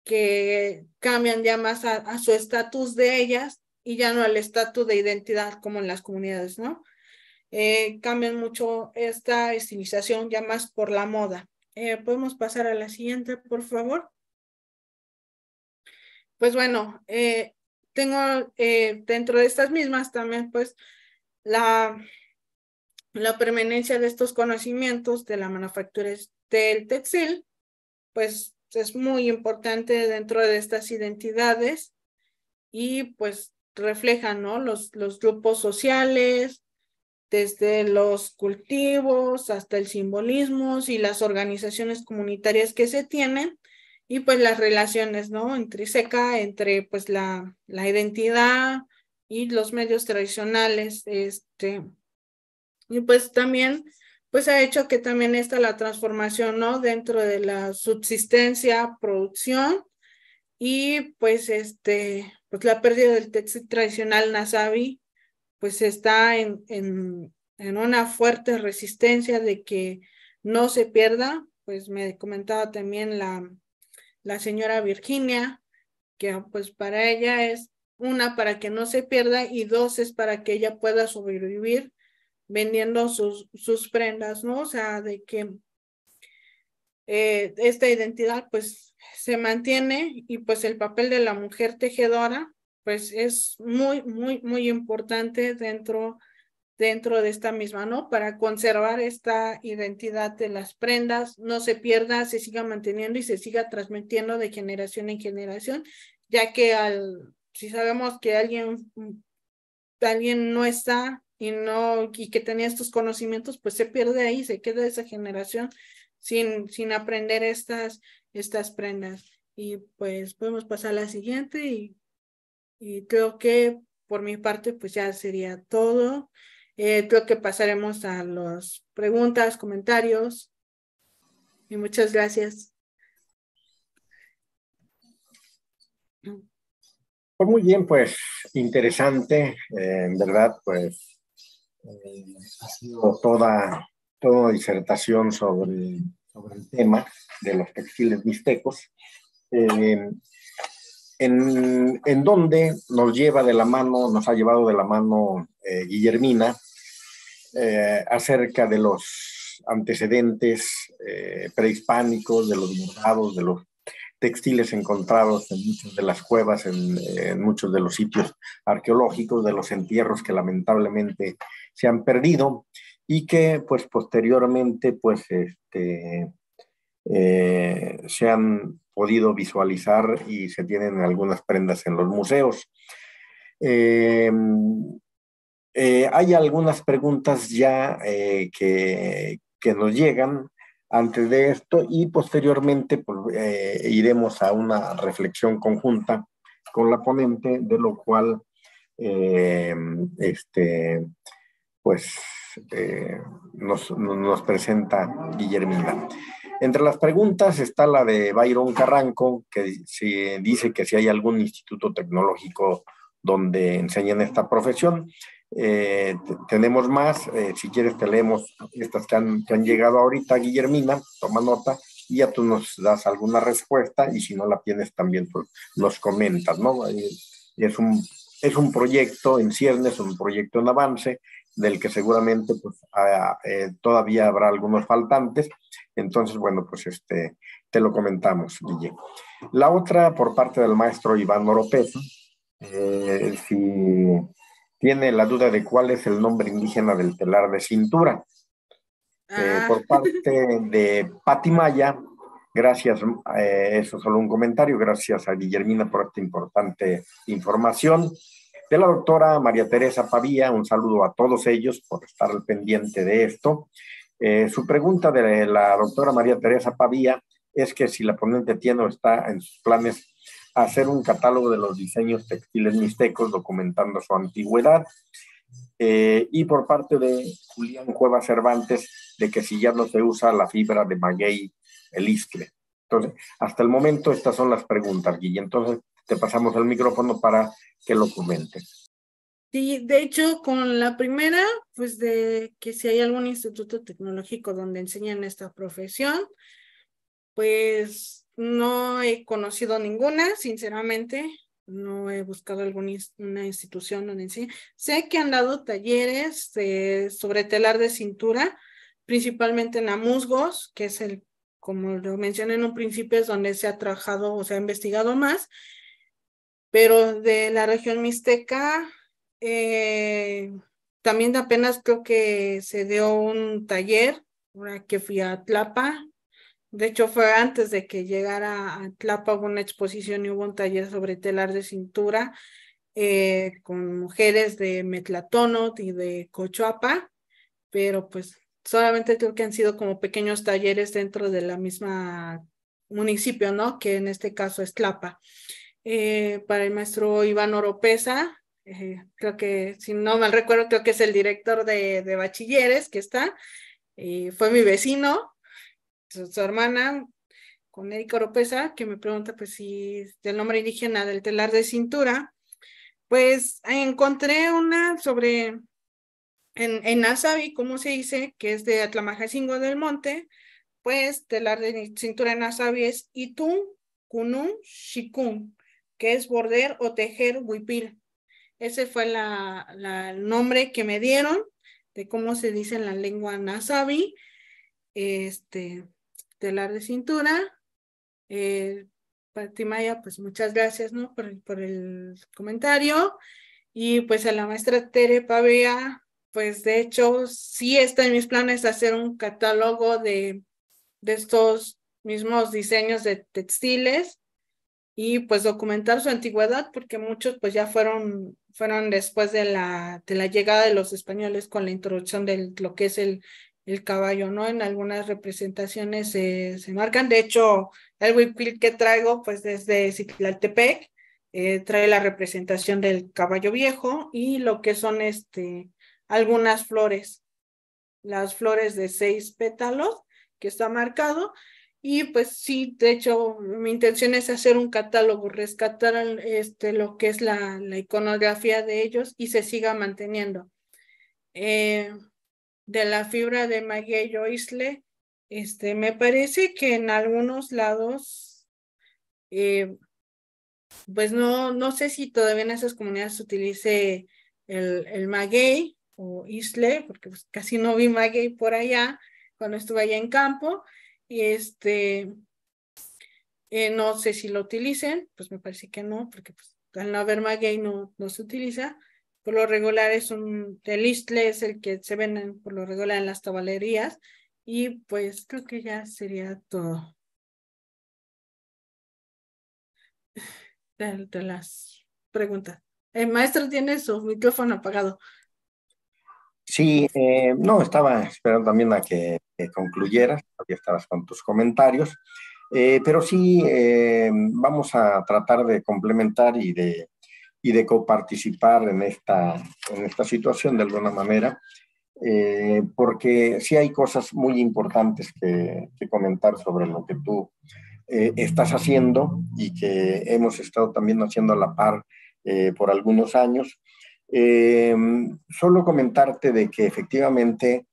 que cambian ya más a, su estatus de ellas y ya no al estatus de identidad como en las comunidades, ¿no? Eh, cambian mucho esta estilización ya más por la moda. Eh, Podemos pasar a la siguiente, por favor pues bueno, eh, tengo eh, dentro de estas mismas también, pues, la, la permanencia de estos conocimientos de la manufactura del textil, pues es muy importante dentro de estas identidades y pues reflejan ¿no? los, los grupos sociales, desde los cultivos hasta el simbolismo y las organizaciones comunitarias que se tienen y pues las relaciones, ¿no? seca entre pues la, la identidad y los medios tradicionales, este, y pues también pues ha hecho que también está la transformación, ¿no? Dentro de la subsistencia, producción y pues este, pues la pérdida del texto tradicional nasabi, pues está en, en, en una fuerte resistencia de que no se pierda, pues me comentaba también la, la señora Virginia, que ah, pues para ella es una para que no se pierda y dos es para que ella pueda sobrevivir vendiendo sus, sus prendas, ¿no? O sea, de que eh, esta identidad pues se mantiene y pues el papel de la mujer tejedora pues es muy, muy, muy importante dentro dentro de esta misma, ¿no? Para conservar esta identidad de las prendas, no se pierda, se siga manteniendo y se siga transmitiendo de generación en generación, ya que al, si sabemos que alguien, mm, alguien no está y no, y que tenía estos conocimientos, pues se pierde ahí, se queda esa generación sin, sin aprender estas, estas prendas. Y pues podemos pasar a la siguiente y, y creo que por mi parte pues ya sería todo. Eh, creo que pasaremos a las preguntas, comentarios. Y muchas gracias. Pues muy bien, pues interesante, eh, en verdad, pues eh, ha sido toda, toda disertación sobre, el tema de los textiles mixtecos. Eh, en, donde nos lleva de la mano, nos ha llevado de la mano eh, Guillermina eh, acerca de los antecedentes eh, prehispánicos, de los mojados, de los textiles encontrados en muchas de las cuevas, en, muchos de los sitios arqueológicos, de los entierros que lamentablemente se han perdido y que pues posteriormente pues este, se han podido visualizar y se tienen algunas prendas en los museos. Eh, eh, hay algunas preguntas ya eh, que, que, nos llegan antes de esto y posteriormente pues, iremos a una reflexión conjunta con la ponente, de lo cual este, pues este, nos, presenta Guillermina. Entre las preguntas está la de Byron Carranco, que dice que si hay algún instituto tecnológico donde enseñen esta profesión. Eh, tenemos más, eh, si quieres te leemos estas que han, llegado ahorita, Guillermina, toma nota y ya tú nos das alguna respuesta y si no la tienes también pues, nos comentas, ¿no? Es un, es un proyecto en ciernes, un proyecto en avance del que seguramente pues, ah, eh, todavía habrá algunos faltantes. Entonces, bueno, pues este, te lo comentamos, Guille. La otra por parte del maestro Iván Oropesa, eh, si tiene la duda de cuál es el nombre indígena del telar de cintura. Eh, ah. por parte de Pati Maya, gracias, eso solo un comentario, gracias a Guillermina por esta importante información de la doctora María Teresa Pavía. Un saludo a todos ellos por estar al pendiente de esto. Eh, su pregunta de la doctora María Teresa Pavía es que si la ponente tiene o está en sus planes hacer un catálogo de los diseños textiles mixtecos documentando su antigüedad. Eh, y por parte de Julián Cueva Cervantes, de que si ya no se usa la fibra de maguey, el iscle. Entonces, hasta el momento estas son las preguntas, Guille. Entonces, te pasamos el micrófono para que lo comentes. Sí, de hecho, con la primera, pues de que si hay algún instituto tecnológico donde enseñan esta profesión, pues no he conocido ninguna, sinceramente, no he buscado alguna institución donde enseñen. Sé que han dado talleres sobre telar de cintura, principalmente en Amuzgos, que es el, como lo mencioné en un principio, es donde se ha trabajado o se ha investigado más, pero de la región mixteca, eh, también apenas creo que se dio un taller, que fui a Tlapa, de hecho fue antes de que llegara a Tlapa, hubo una exposición y hubo un taller sobre telar de cintura eh, con mujeres de Metlatonot y de Cochoapa, pero pues solamente creo que han sido como pequeños talleres dentro de la misma municipio, ¿no? Que en este caso es Tlapa. Eh, para el maestro Iván Oropesa, eh, creo que, si no mal recuerdo, creo que es el director de, bachilleres que está, eh, fue mi vecino, su, hermana, con Erika Oropesa, que me pregunta pues si del nombre indígena del telar de cintura, pues encontré una sobre, en, en Asabi, ¿cómo se dice? Que es de Atlamajacingo del Monte, pues telar de cintura en Asabi es Itun Kunun Shikun, que es border o tejer huipil. Ese fue el nombre que me dieron de cómo se dice en la lengua nasabi, este, telar de cintura. Eh, Maya, pues muchas gracias ¿no? por, el comentario. Y pues a la maestra Tere Pavea, pues de hecho sí está en mis planes hacer un catálogo de estos mismos diseños de textiles y pues documentar su antigüedad porque muchos pues ya fueron, fueron después de la, de la llegada de los españoles con la introducción de lo que es el, caballo, ¿no? En algunas representaciones se marcan, de hecho el huipil que traigo pues desde Zitlaltepec, eh, trae la representación del caballo viejo y lo que son este, algunas flores, las flores de seis pétalos que está marcado y pues sí, de hecho, mi intención es hacer un catálogo, rescatar este, lo que es la, la iconografía de ellos y se siga manteniendo. Eh, de la fibra de maguey Isle, este, me parece que en algunos lados, eh, pues no, no sé si todavía en esas comunidades se utilice el, el maguey o isle, porque pues, casi no vi maguey por allá cuando estuve allá en campo. Este, eh, no sé si lo utilicen, pues me parece que no, porque pues, al no haber Maguey no, no se utiliza. Por lo regular es un, el istle es el que se ven por lo regular en las tabalerías. Y pues creo que ya sería todo. De, las preguntas. El eh, maestro tiene su micrófono apagado. Sí, eh, no, estaba esperando también a que eh, concluyeras, aquí estarás con tus comentarios, eh, pero sí eh, vamos a tratar de complementar y de, y de coparticipar en esta, en esta situación de alguna manera, eh, porque sí hay cosas muy importantes que, comentar sobre lo que tú estás haciendo y que hemos estado también haciendo a la par por algunos años. solo comentarte de que efectivamente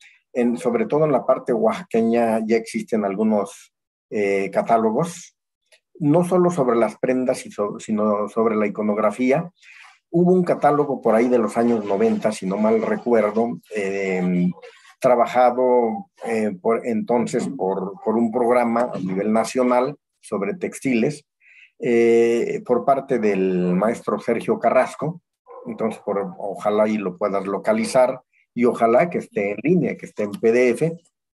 sobre todo en la parte oaxaqueña ya existen algunos eh, catálogos, no solo sobre las prendas, sino sobre la iconografía. Hubo un catálogo por ahí de los años 90, si no mal recuerdo, em, trabajado eh, entonces por, un programa a nivel nacional sobre textiles eh, por parte del maestro Sergio Carrasco. Entonces, ojalá ahí lo puedas localizar y ojalá que esté en línea, que esté en PDF.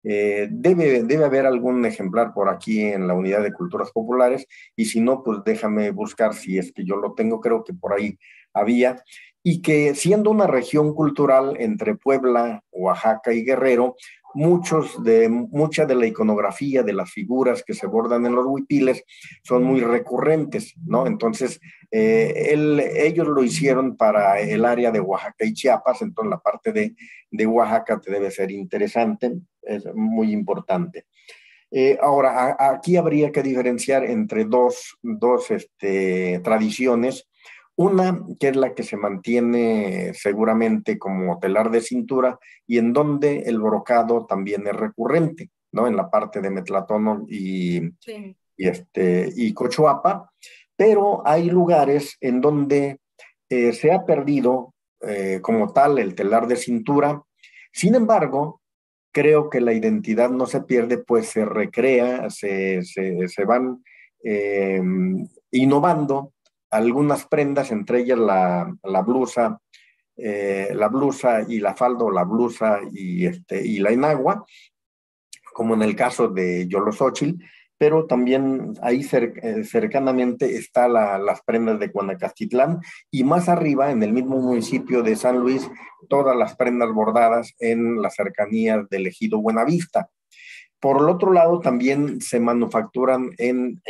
Eh, debe, debe haber algún ejemplar por aquí en la unidad de culturas populares y si no, pues déjame buscar si es que yo lo tengo, creo que por ahí había y que siendo una región cultural entre Puebla, Oaxaca y Guerrero, muchos de, mucha de la iconografía de las figuras que se bordan en los huipiles son muy recurrentes, ¿no? Entonces, eh, ellos lo hicieron para el área de Oaxaca y Chiapas, entonces la parte de, Oaxaca te debe ser interesante, es muy importante. Eh, ahora, aquí habría que diferenciar entre dos, dos este, tradiciones una que es la que se mantiene seguramente como telar de cintura y en donde el brocado también es recurrente, ¿no? En la parte de Metlatón y, y, este, y Cochoapa, pero hay lugares en donde eh, se ha perdido eh, como tal el telar de cintura. Sin embargo, creo que la identidad no se pierde, pues se recrea, se, van em, innovando algunas prendas, entre ellas la, blusa, eh, la blusa y la falda, la blusa y, este, y la enagua, como en el caso de Yolosóchil, pero también ahí eh, cercanamente están las prendas de Guanacastitlán y más arriba, en el mismo municipio de San Luis, todas las prendas bordadas en las cercanías del ejido Buenavista. Por el otro lado, también se manufacturan en,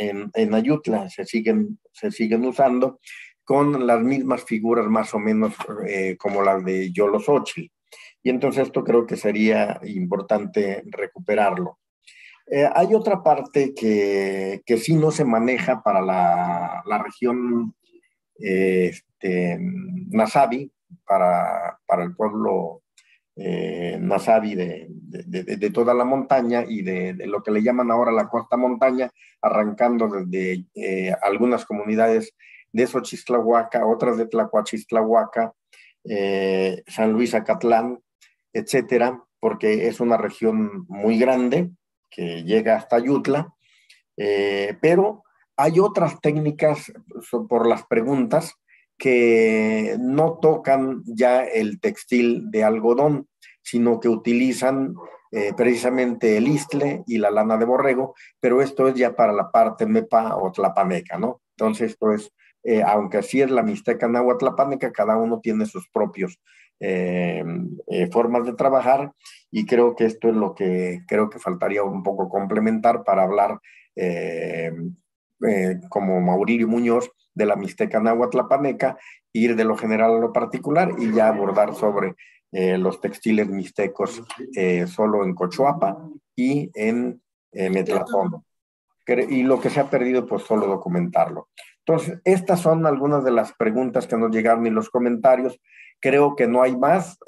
Ayutla, se siguen, se siguen usando con las mismas figuras más o menos eh, como las de Yolosochi. Y entonces esto creo que sería importante recuperarlo. Eh, hay otra parte que, que, sí no se maneja para la, región eh, este, Nasabi, para, para, el pueblo eh, de, toda la montaña y de, lo que le llaman ahora la cuarta montaña, arrancando desde eh, algunas comunidades de Xochitlahuaca, otras de Tlacuachislahuaca, eh, San Luis Acatlán, etcétera, porque es una región muy grande que llega hasta Yutla, eh, pero hay otras técnicas por las preguntas que no tocan ya el textil de algodón, sino que utilizan eh, precisamente el istle y la lana de borrego, pero esto es ya para la parte mepa o tlapaneca, ¿no? Entonces, esto es, pues, eh, aunque así es la mixteca agua cada uno tiene sus propios eh, formas de trabajar y creo que esto es lo que creo que faltaría un poco complementar para hablar eh, como Maurilio Muñoz de la Mixteca Nahuatlapaneca, ir de lo general a lo particular y ya abordar sobre eh, los textiles mixtecos eh, solo en Cochuapa y en Metlazondo. Y lo que se ha perdido, pues solo documentarlo. Entonces, estas son algunas de las preguntas que nos llegaron y los comentarios. Creo que no hay más.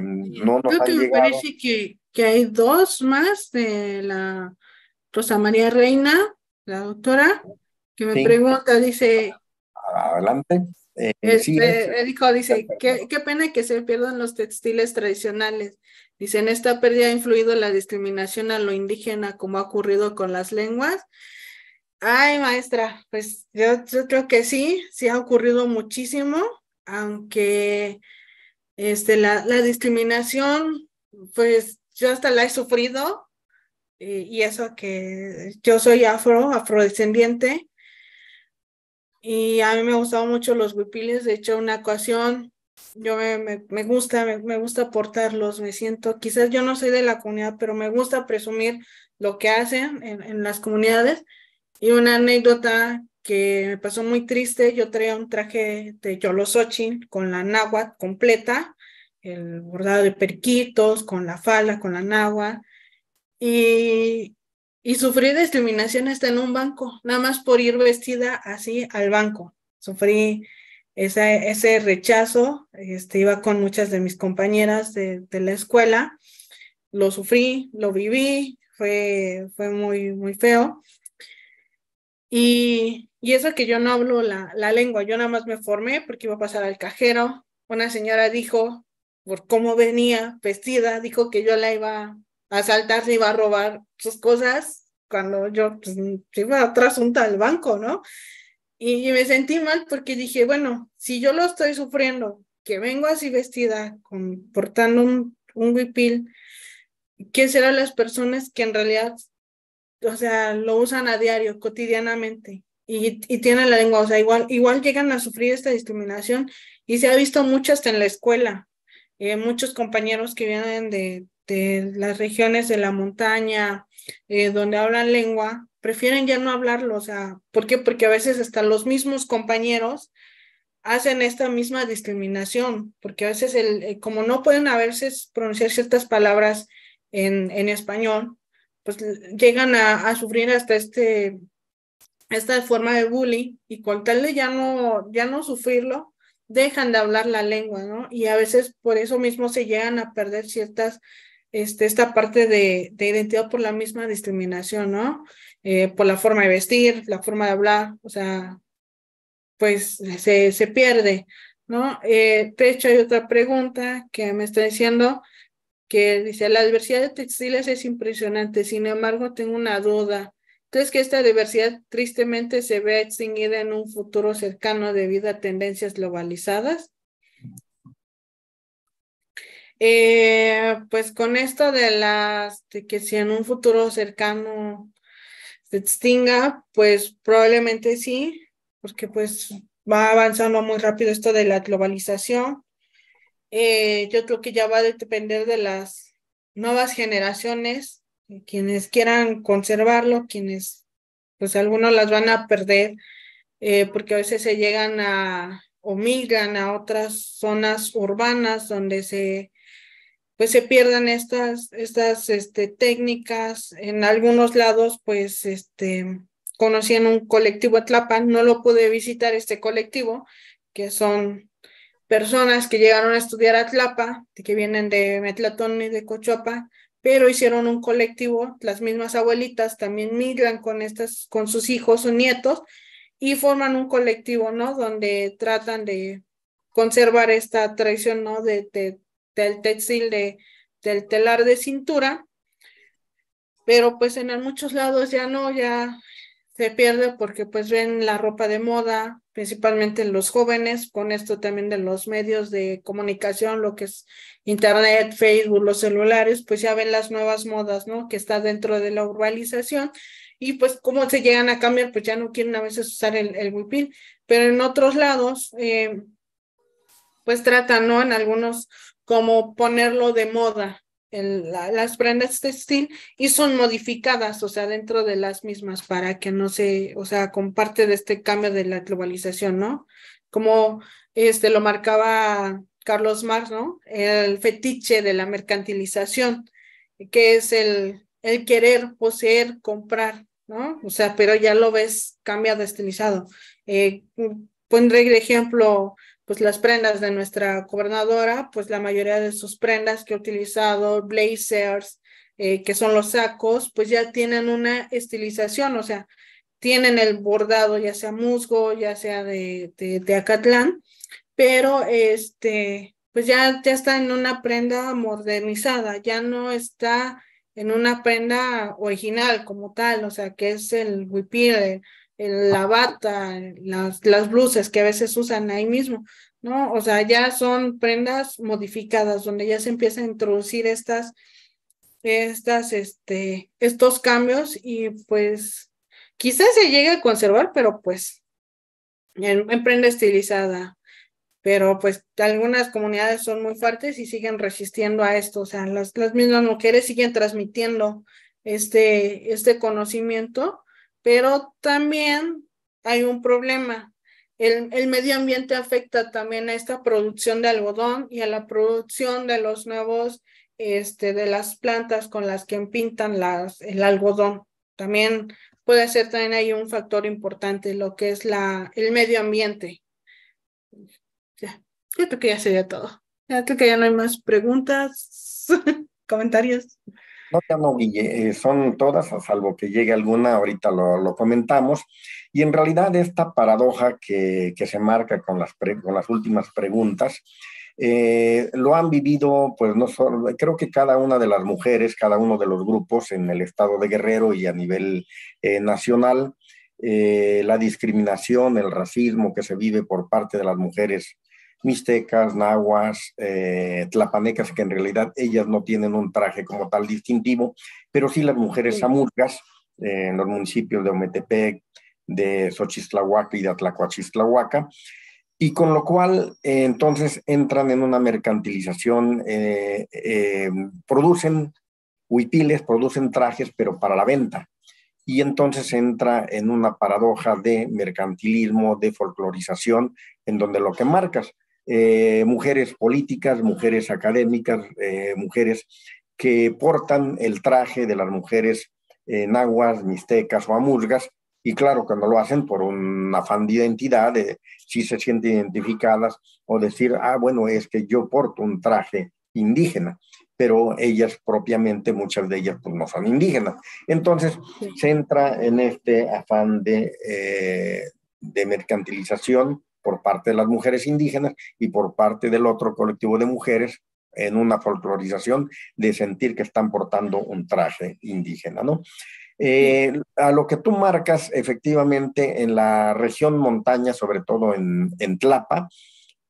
no nos que me parece que, que hay dos más de la Rosa María Reina la doctora, que me pregunta, dice... Adelante. Eh, este, eh dice, qué, pena que se pierdan los textiles tradicionales. Dicen, esta pérdida ha influido la discriminación a lo indígena, como ha ocurrido con las lenguas. Ay, maestra, pues yo, creo que sí, sí ha ocurrido muchísimo, aunque este, la, la discriminación, pues yo hasta la he sufrido, eh, y eso que yo soy afro, afrodescendiente, y a mí me gustaban mucho los huipiles, de hecho una ocasión, yo me, gusta, me, gusta portarlos, me siento, quizás yo no soy de la comunidad, pero me gusta presumir lo que hacen en, las comunidades, y una anécdota que me pasó muy triste, yo traía un traje de Yolosochi con la náhuatl completa, el bordado de periquitos, con la falda, con la náhuatl, y, sufrí discriminación hasta en un banco, nada más por ir vestida así al banco. Sufrí ese rechazo, este, iba con muchas de mis compañeras de, la escuela, lo sufrí, lo viví, fue, muy, muy feo. Y, eso que yo no hablo la, la lengua, yo nada más me formé porque iba a pasar al cajero. Una señora dijo, por cómo venía vestida, dijo que yo la iba a saltar va a robar sus cosas cuando yo pues, iba otra un del banco, ¿no? Y, me sentí mal porque dije, bueno, si yo lo estoy sufriendo, que vengo así vestida, con, portando un, un huipil, ¿qué serán las personas que en realidad, o sea, lo usan a diario, cotidianamente? Y, y, tienen la lengua, o sea, igual, igual llegan a sufrir esta discriminación y se ha visto mucho hasta en la escuela. Eh, muchos compañeros que vienen de, de las regiones de la montaña, eh, donde hablan lengua, prefieren ya no hablarlo. O sea, ¿por qué? Porque a veces hasta los mismos compañeros hacen esta misma discriminación, porque a veces, el, eh, como no pueden a veces pronunciar ciertas palabras en, en español, pues llegan a, sufrir hasta este, esta forma de bullying y con tal de ya no, ya no sufrirlo, dejan de hablar la lengua, ¿no? Y a veces por eso mismo se llegan a perder ciertas este, esta parte de, de, identidad por la misma discriminación, ¿no? Eh, por la forma de vestir, la forma de hablar, o sea, pues se, pierde, ¿no? Eh, de hecho, hay otra pregunta que me está diciendo que dice, la diversidad de textiles es impresionante, sin embargo, tengo una duda. ¿Crees que esta diversidad tristemente se ve extinguida en un futuro cercano debido a tendencias globalizadas? Eh, pues con esto de las que si en un futuro cercano se extinga, pues probablemente sí, porque pues va avanzando muy rápido esto de la globalización. Eh, yo creo que ya va a depender de las nuevas generaciones, quienes quieran conservarlo, quienes pues algunos las van a perder, eh, porque a veces se llegan a o migran a otras zonas urbanas donde se pues se pierdan estas, estas este, técnicas. En algunos lados, pues, este, conocían un colectivo atlapa, no lo pude visitar este colectivo, que son personas que llegaron a estudiar atlapa, que vienen de Metlatón y de Cochopa, pero hicieron un colectivo, las mismas abuelitas también migran con estas, con sus hijos o nietos, y forman un colectivo, ¿no? Donde tratan de conservar esta tradición, ¿no? De, de del textil de, del telar de cintura, pero pues en muchos lados ya no, ya se pierde porque pues ven la ropa de moda, principalmente los jóvenes, con esto también de los medios de comunicación, lo que es internet, Facebook, los celulares, pues ya ven las nuevas modas, ¿no? Que está dentro de la urbanización y pues cómo se llegan a cambiar, pues ya no quieren a veces usar el, el huipil, pero en otros lados, eh, pues tratan, ¿no? En algunos como ponerlo de moda. En las prendas textil y son modificadas, o sea, dentro de las mismas para que no se, o sea, comparte de este cambio de la globalización, ¿no? Como este lo marcaba Carlos Marx, ¿no? El fetiche de la mercantilización, que es el, el querer poseer, comprar, ¿no? O sea, pero ya lo ves cambiado, estilizado. Eh, pondré el ejemplo pues las prendas de nuestra gobernadora, pues la mayoría de sus prendas que he utilizado, blazers, eh, que son los sacos, pues ya tienen una estilización, o sea, tienen el bordado ya sea musgo, ya sea de, Acatlán, pero este, pues ya, ya está en una prenda modernizada, ya no está en una prenda original como tal, o sea, que es el huipil, la bata, las, las blusas que a veces usan ahí mismo, ¿no? O sea, ya son prendas modificadas donde ya se empieza a introducir estas, estas, este, estos cambios y pues quizás se llegue a conservar, pero pues en, prenda estilizada. Pero pues algunas comunidades son muy fuertes y siguen resistiendo a esto, o sea, las, las mismas mujeres siguen transmitiendo este, este conocimiento pero también hay un problema. El, medio ambiente afecta también a esta producción de algodón y a la producción de los nuevos, este, de las plantas con las que pintan las, el algodón. También puede ser también hay un factor importante, lo que es la, el medio ambiente. Ya, creo que ya sería todo. Ya creo que ya no hay más preguntas, [LAUGHS] comentarios. No, no, eh, son todas, a salvo que llegue alguna, ahorita lo, comentamos. Y en realidad esta paradoja que, que se marca con las, con las últimas preguntas, eh, lo han vivido, pues no solo, creo que cada una de las mujeres, cada uno de los grupos en el estado de Guerrero y a nivel eh, nacional, la discriminación, el racismo que se vive por parte de las mujeres mixtecas, nahuas, eh, tlapanecas, que en realidad ellas no tienen un traje como tal distintivo, pero sí las mujeres zamurgas eh, en los municipios de Ometepec, de Xochistlahuaca y de Atlacoachistlahuaca, y con lo cual eh, entonces entran en una mercantilización, producen huipiles, producen trajes, pero para la venta. Y entonces entra en una paradoja de mercantilismo, de folclorización, en donde lo que marcas eh, mujeres políticas, mujeres académicas, eh, mujeres que portan el traje de las mujeres eh, nahuas, mixtecas o amurgas, y claro, cuando lo hacen por un afán de identidad, eh, si se sienten identificadas o decir, ah, bueno, es que yo porto un traje indígena, pero ellas propiamente, muchas de ellas, pues no son indígenas. Entonces, se entra en este afán de, de mercantilización por parte de las mujeres indígenas y por parte del otro colectivo de mujeres en una folclorización de sentir que están portando un traje indígena, ¿no? Eh, a lo que tú marcas, efectivamente, en la región montaña, sobre todo en, Tlapa,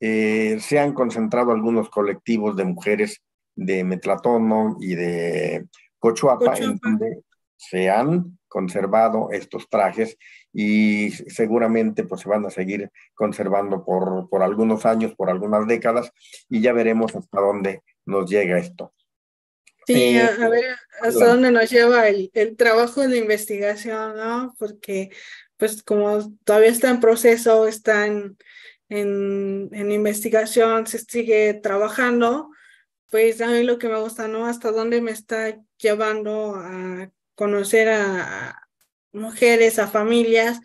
eh, se han concentrado algunos colectivos de mujeres de Metlatono y de Cochuapa, en donde se han conservado estos trajes y seguramente pues se van a seguir conservando por, por algunos años, por algunas décadas y ya veremos hasta dónde nos llega esto. Sí, eh, a, ver hasta dónde nos lleva el, el trabajo de investigación, ¿no? Porque pues como todavía está en proceso, está en, en investigación, se sigue trabajando, pues a mí lo que me gusta, ¿no? Hasta dónde me está llevando a conocer a, mujeres, a familias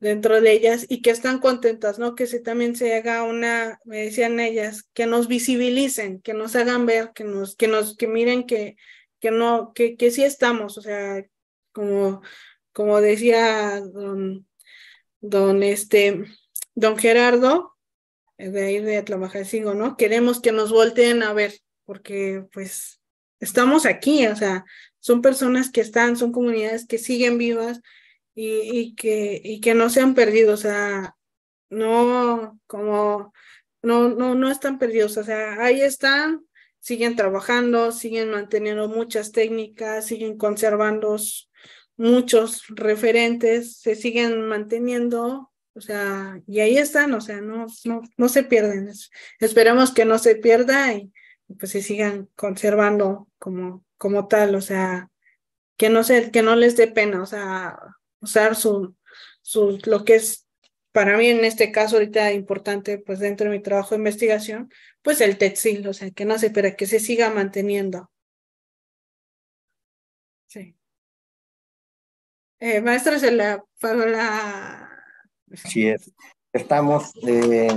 dentro de ellas y que están contentas, ¿no? Que se también se haga una, me decían ellas, que nos visibilicen, que nos hagan ver, que nos, que nos, que miren que, que no, que, que sí estamos, o sea, como, como decía don, don este, don Gerardo, eh, de ahí de sigo ¿no? Queremos que nos volteen a ver, porque pues estamos aquí, o sea, son personas que están, son comunidades que siguen vivas y, que, y que no se han perdido, o sea, no como, no, no, no están perdidos, o sea, ahí están, siguen trabajando, siguen manteniendo muchas técnicas, siguen conservando muchos referentes, se siguen manteniendo, o sea, y ahí están, o sea, no, no, no se pierden. Esperemos que no se pierda y, y pues se sigan conservando como, como tal, o sea, que no sé, que no les dé pena, o sea, usar su, lo que es para mí en este caso ahorita importante, pues dentro de mi trabajo de investigación, pues el textil, o sea, que no sé, pero que se siga manteniendo. Sí. Eh, maestra, la palabra. Sí Estamos eh,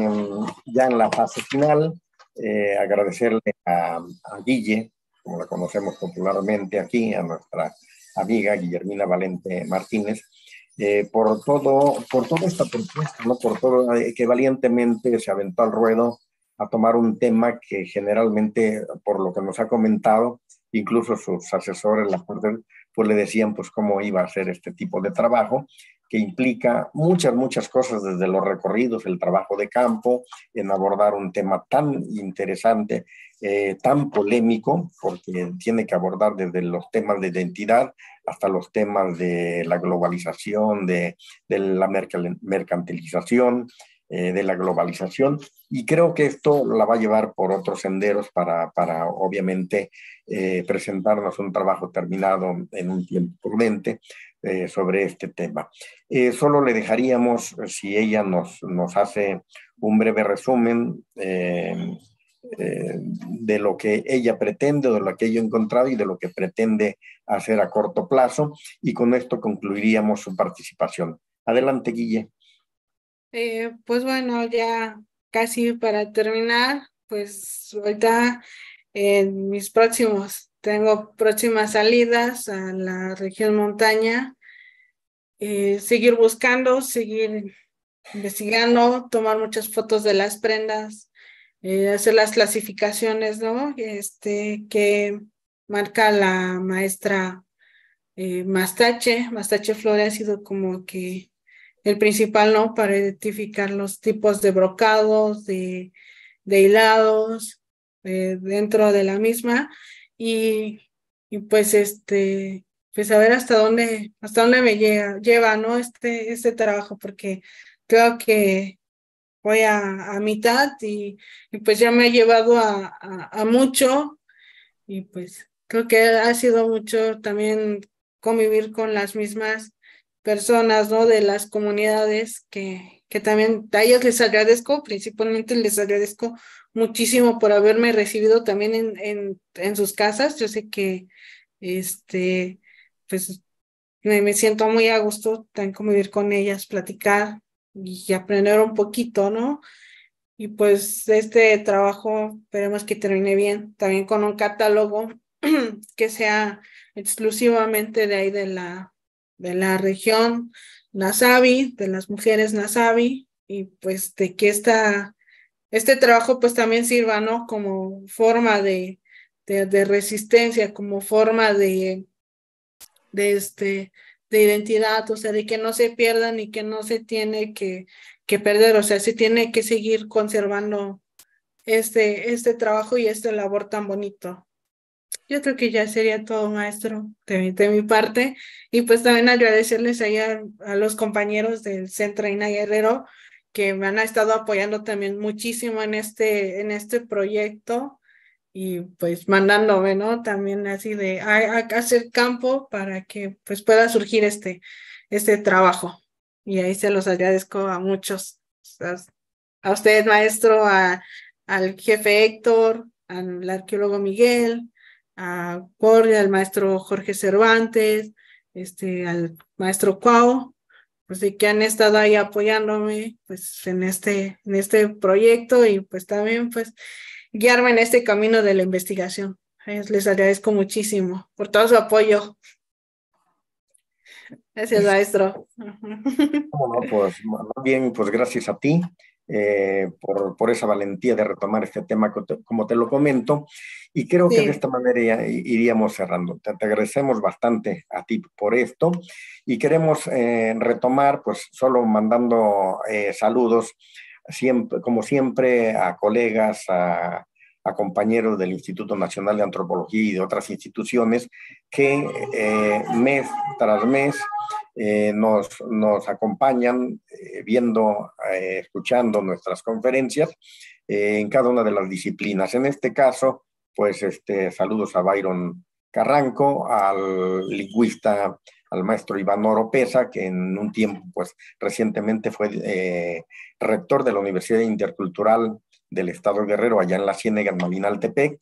ya en la fase final. Eh, agradecerle a Guille como la conocemos popularmente aquí, a nuestra amiga Guillermina Valente Martínez, eh, por, todo, por toda esta propuesta, ¿no? por todo eh, que valientemente se aventó al ruedo a tomar un tema que generalmente, por lo que nos ha comentado, incluso sus asesores, las pues le decían pues cómo iba a ser este tipo de trabajo que implica muchas, muchas cosas, desde los recorridos, el trabajo de campo, en abordar un tema tan interesante, eh, tan polémico, porque tiene que abordar desde los temas de identidad hasta los temas de la globalización, de, la mercantilización, eh, de la globalización. Y creo que esto la va a llevar por otros senderos para, para obviamente, eh, presentarnos un trabajo terminado en un tiempo prudente. Eh, sobre este tema. Eh, solo le dejaríamos, si ella nos, nos hace un breve resumen eh, de lo que ella pretende, de lo que ella ha encontrado y de lo que pretende hacer a corto plazo, y con esto concluiríamos su participación. Adelante, Guille. pues bueno, ya casi para terminar, pues ahorita en mis próximos tengo próximas salidas a la región montaña. Eh, seguir buscando, seguir investigando, tomar muchas fotos de las prendas, eh, hacer las clasificaciones, ¿no? Este, que marca la maestra eh, Mastache. Mastache Flore ha sido como que el principal, ¿no? Para identificar los tipos de brocados, de, de hilados dentro de la misma y, pues este, pues a ver hasta dónde, hasta dónde me llega, lleva, ¿no? Este, este trabajo, porque creo que voy a, mitad y, pues ya me ha llevado a, a, mucho y pues creo que ha sido mucho también convivir con las mismas personas, ¿no? De las comunidades que, que también a ellas les agradezco, principalmente les agradezco muchísimo por haberme recibido también en, sus casas. Yo sé que, este, pues, me, siento muy a gusto también convivir con ellas, platicar y aprender un poquito, ¿no? Y pues este trabajo esperemos que termine bien, también con un catálogo [CLEARS THROAT] que sea exclusivamente de ahí de la, de la región Nasabi, de las mujeres Nasabi, y pues de que esta este trabajo pues también sirva, ¿no? Como forma de, resistencia, como forma de, de, este, de identidad, o sea, de que no se pierda ni que no se tiene que, que perder, o sea, se tiene que seguir conservando este, este trabajo y esta labor tan bonito. Yo creo que ya sería todo, maestro, de mi, parte. Y pues también agradecerles ahí a, a los compañeros del Centro Ina Guerrero que me han estado apoyando también muchísimo en este, en este proyecto y pues mandándome, ¿no? También así de hacer campo para que pues pueda surgir este, este trabajo. Y ahí se los agradezco a muchos, a, ustedes maestro, al jefe Héctor, al arqueólogo Miguel, a Jorge, al maestro Jorge Cervantes, este, al maestro Cuau, pues sí que han estado ahí apoyándome pues en este, en este proyecto y pues también pues guiarme en este camino de la investigación. Les agradezco muchísimo por todo su apoyo. Gracias, maestro. Bueno, [LAUGHS] pues, bien, pues gracias a ti. Eh, por, esa valentía de retomar este tema, como te lo comento. Y creo que de esta manera iríamos cerrando. Te, agradecemos bastante a ti por esto y queremos eh, retomar, pues solo mandando eh, saludos, siempre, como siempre, a colegas, a, a compañeros del Instituto Nacional de Antropología y de otras instituciones que mes tras mes eh, nos, acompañan eh, viendo, eh, escuchando nuestras conferencias en cada una de las disciplinas. En este caso, pues este, saludos a Byron Carranco, al lingüista, al maestro Iván Oropesa, que en un tiempo, pues recientemente fue rector de la Universidad Intercultural del Estado Guerrero, allá en la Ciénaga, en Malinaltepec,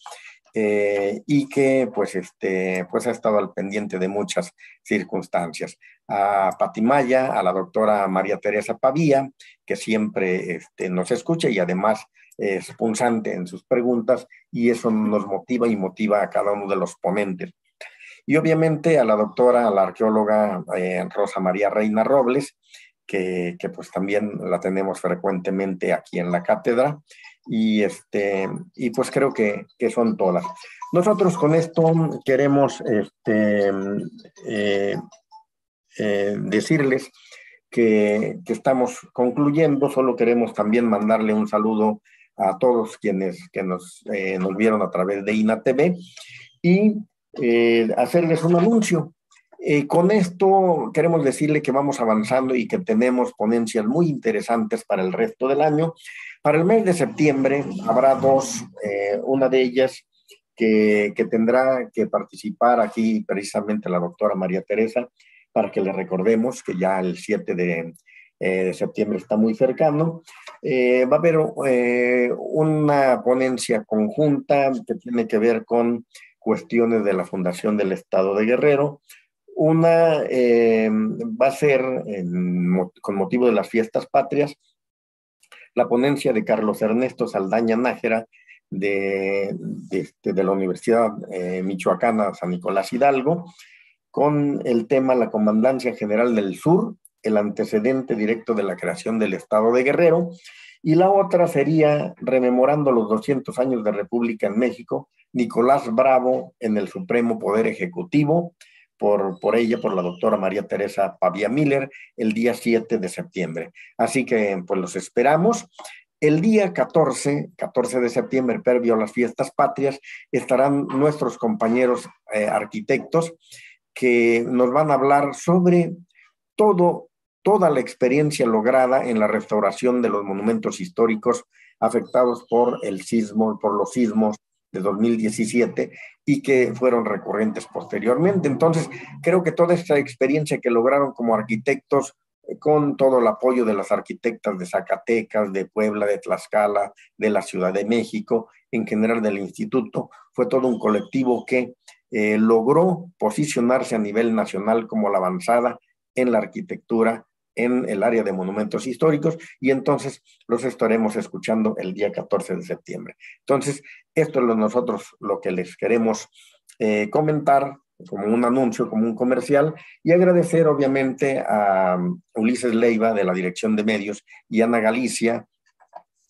eh, y que pues, este, pues ha estado al pendiente de muchas circunstancias. A Patimaya, a la doctora María Teresa Pavía, que siempre este, nos escucha y además es punzante en sus preguntas y eso nos motiva y motiva a cada uno de los ponentes. Y obviamente a la doctora, a la arqueóloga eh, Rosa María Reina Robles, que, que, pues también la tenemos frecuentemente aquí en la cátedra y, este, y pues creo que, son todas. Nosotros con esto queremos este, eh, eh, decirles que, estamos concluyendo, solo queremos también mandarle un saludo a todos quienes que nos, eh, nos vieron a través de TV y hacerles un anuncio. Eh, con esto queremos decirle que vamos avanzando y que tenemos ponencias muy interesantes para el resto del año. Para el mes de septiembre habrá dos, eh, una de ellas que, tendrá que participar aquí precisamente la doctora María Teresa, para que le recordemos que ya el 7 eh, de, septiembre está muy cercano. va a haber una ponencia conjunta que tiene que ver con cuestiones de la Fundación del Estado de Guerrero, una eh, va a ser, con motivo de las fiestas patrias, la ponencia de Carlos Ernesto Saldaña Nájera de, este, la Universidad eh, Michoacana San Nicolás Hidalgo, con el tema La Comandancia General del Sur, el antecedente directo de la creación del Estado de Guerrero, y la otra sería, rememorando los 200 años de República en México, Nicolás Bravo en el Supremo Poder Ejecutivo, por, por ella, por la doctora María Teresa Pavia Miller, el día 7 de septiembre. Así que pues los esperamos. El día 14, 14 de septiembre, previo a las fiestas patrias, estarán nuestros compañeros eh, arquitectos que nos van a hablar sobre todo, toda la experiencia lograda en la restauración de los monumentos históricos afectados por el sismo, por los sismos de 2017 y que fueron recurrentes posteriormente. Entonces, creo que toda esta experiencia que lograron como arquitectos, eh, con todo el apoyo de las arquitectas de Zacatecas, de Puebla, de Tlaxcala, de la Ciudad de México, en general del instituto, fue todo un colectivo que eh, logró posicionarse a nivel nacional como la avanzada en la arquitectura en el área de monumentos históricos y entonces los estaremos escuchando el día 14 de septiembre. Entonces, esto es lo nosotros lo que les queremos eh, comentar como un anuncio, como un comercial, y agradecer obviamente a um, Ulises Leiva de la Dirección de Medios y Ana Galicia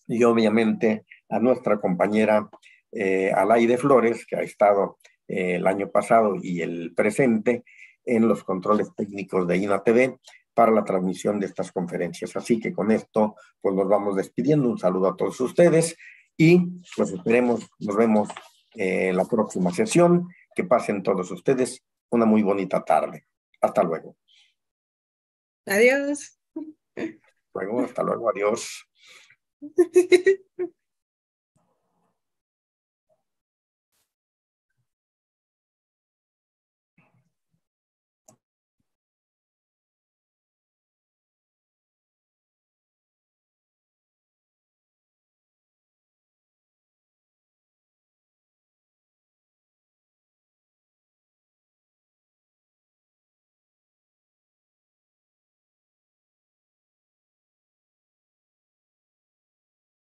y obviamente a nuestra compañera eh, Alaide Flores, que ha estado eh, el año pasado y el presente en los controles técnicos de INA TV, para la transmisión de estas conferencias. Así que con esto, pues nos vamos despidiendo. Un saludo a todos ustedes y pues esperemos, nos vemos en eh, la próxima sesión. Que pasen todos ustedes una muy bonita tarde. Hasta luego. Adiós. hasta luego, adiós. [LAUGHS]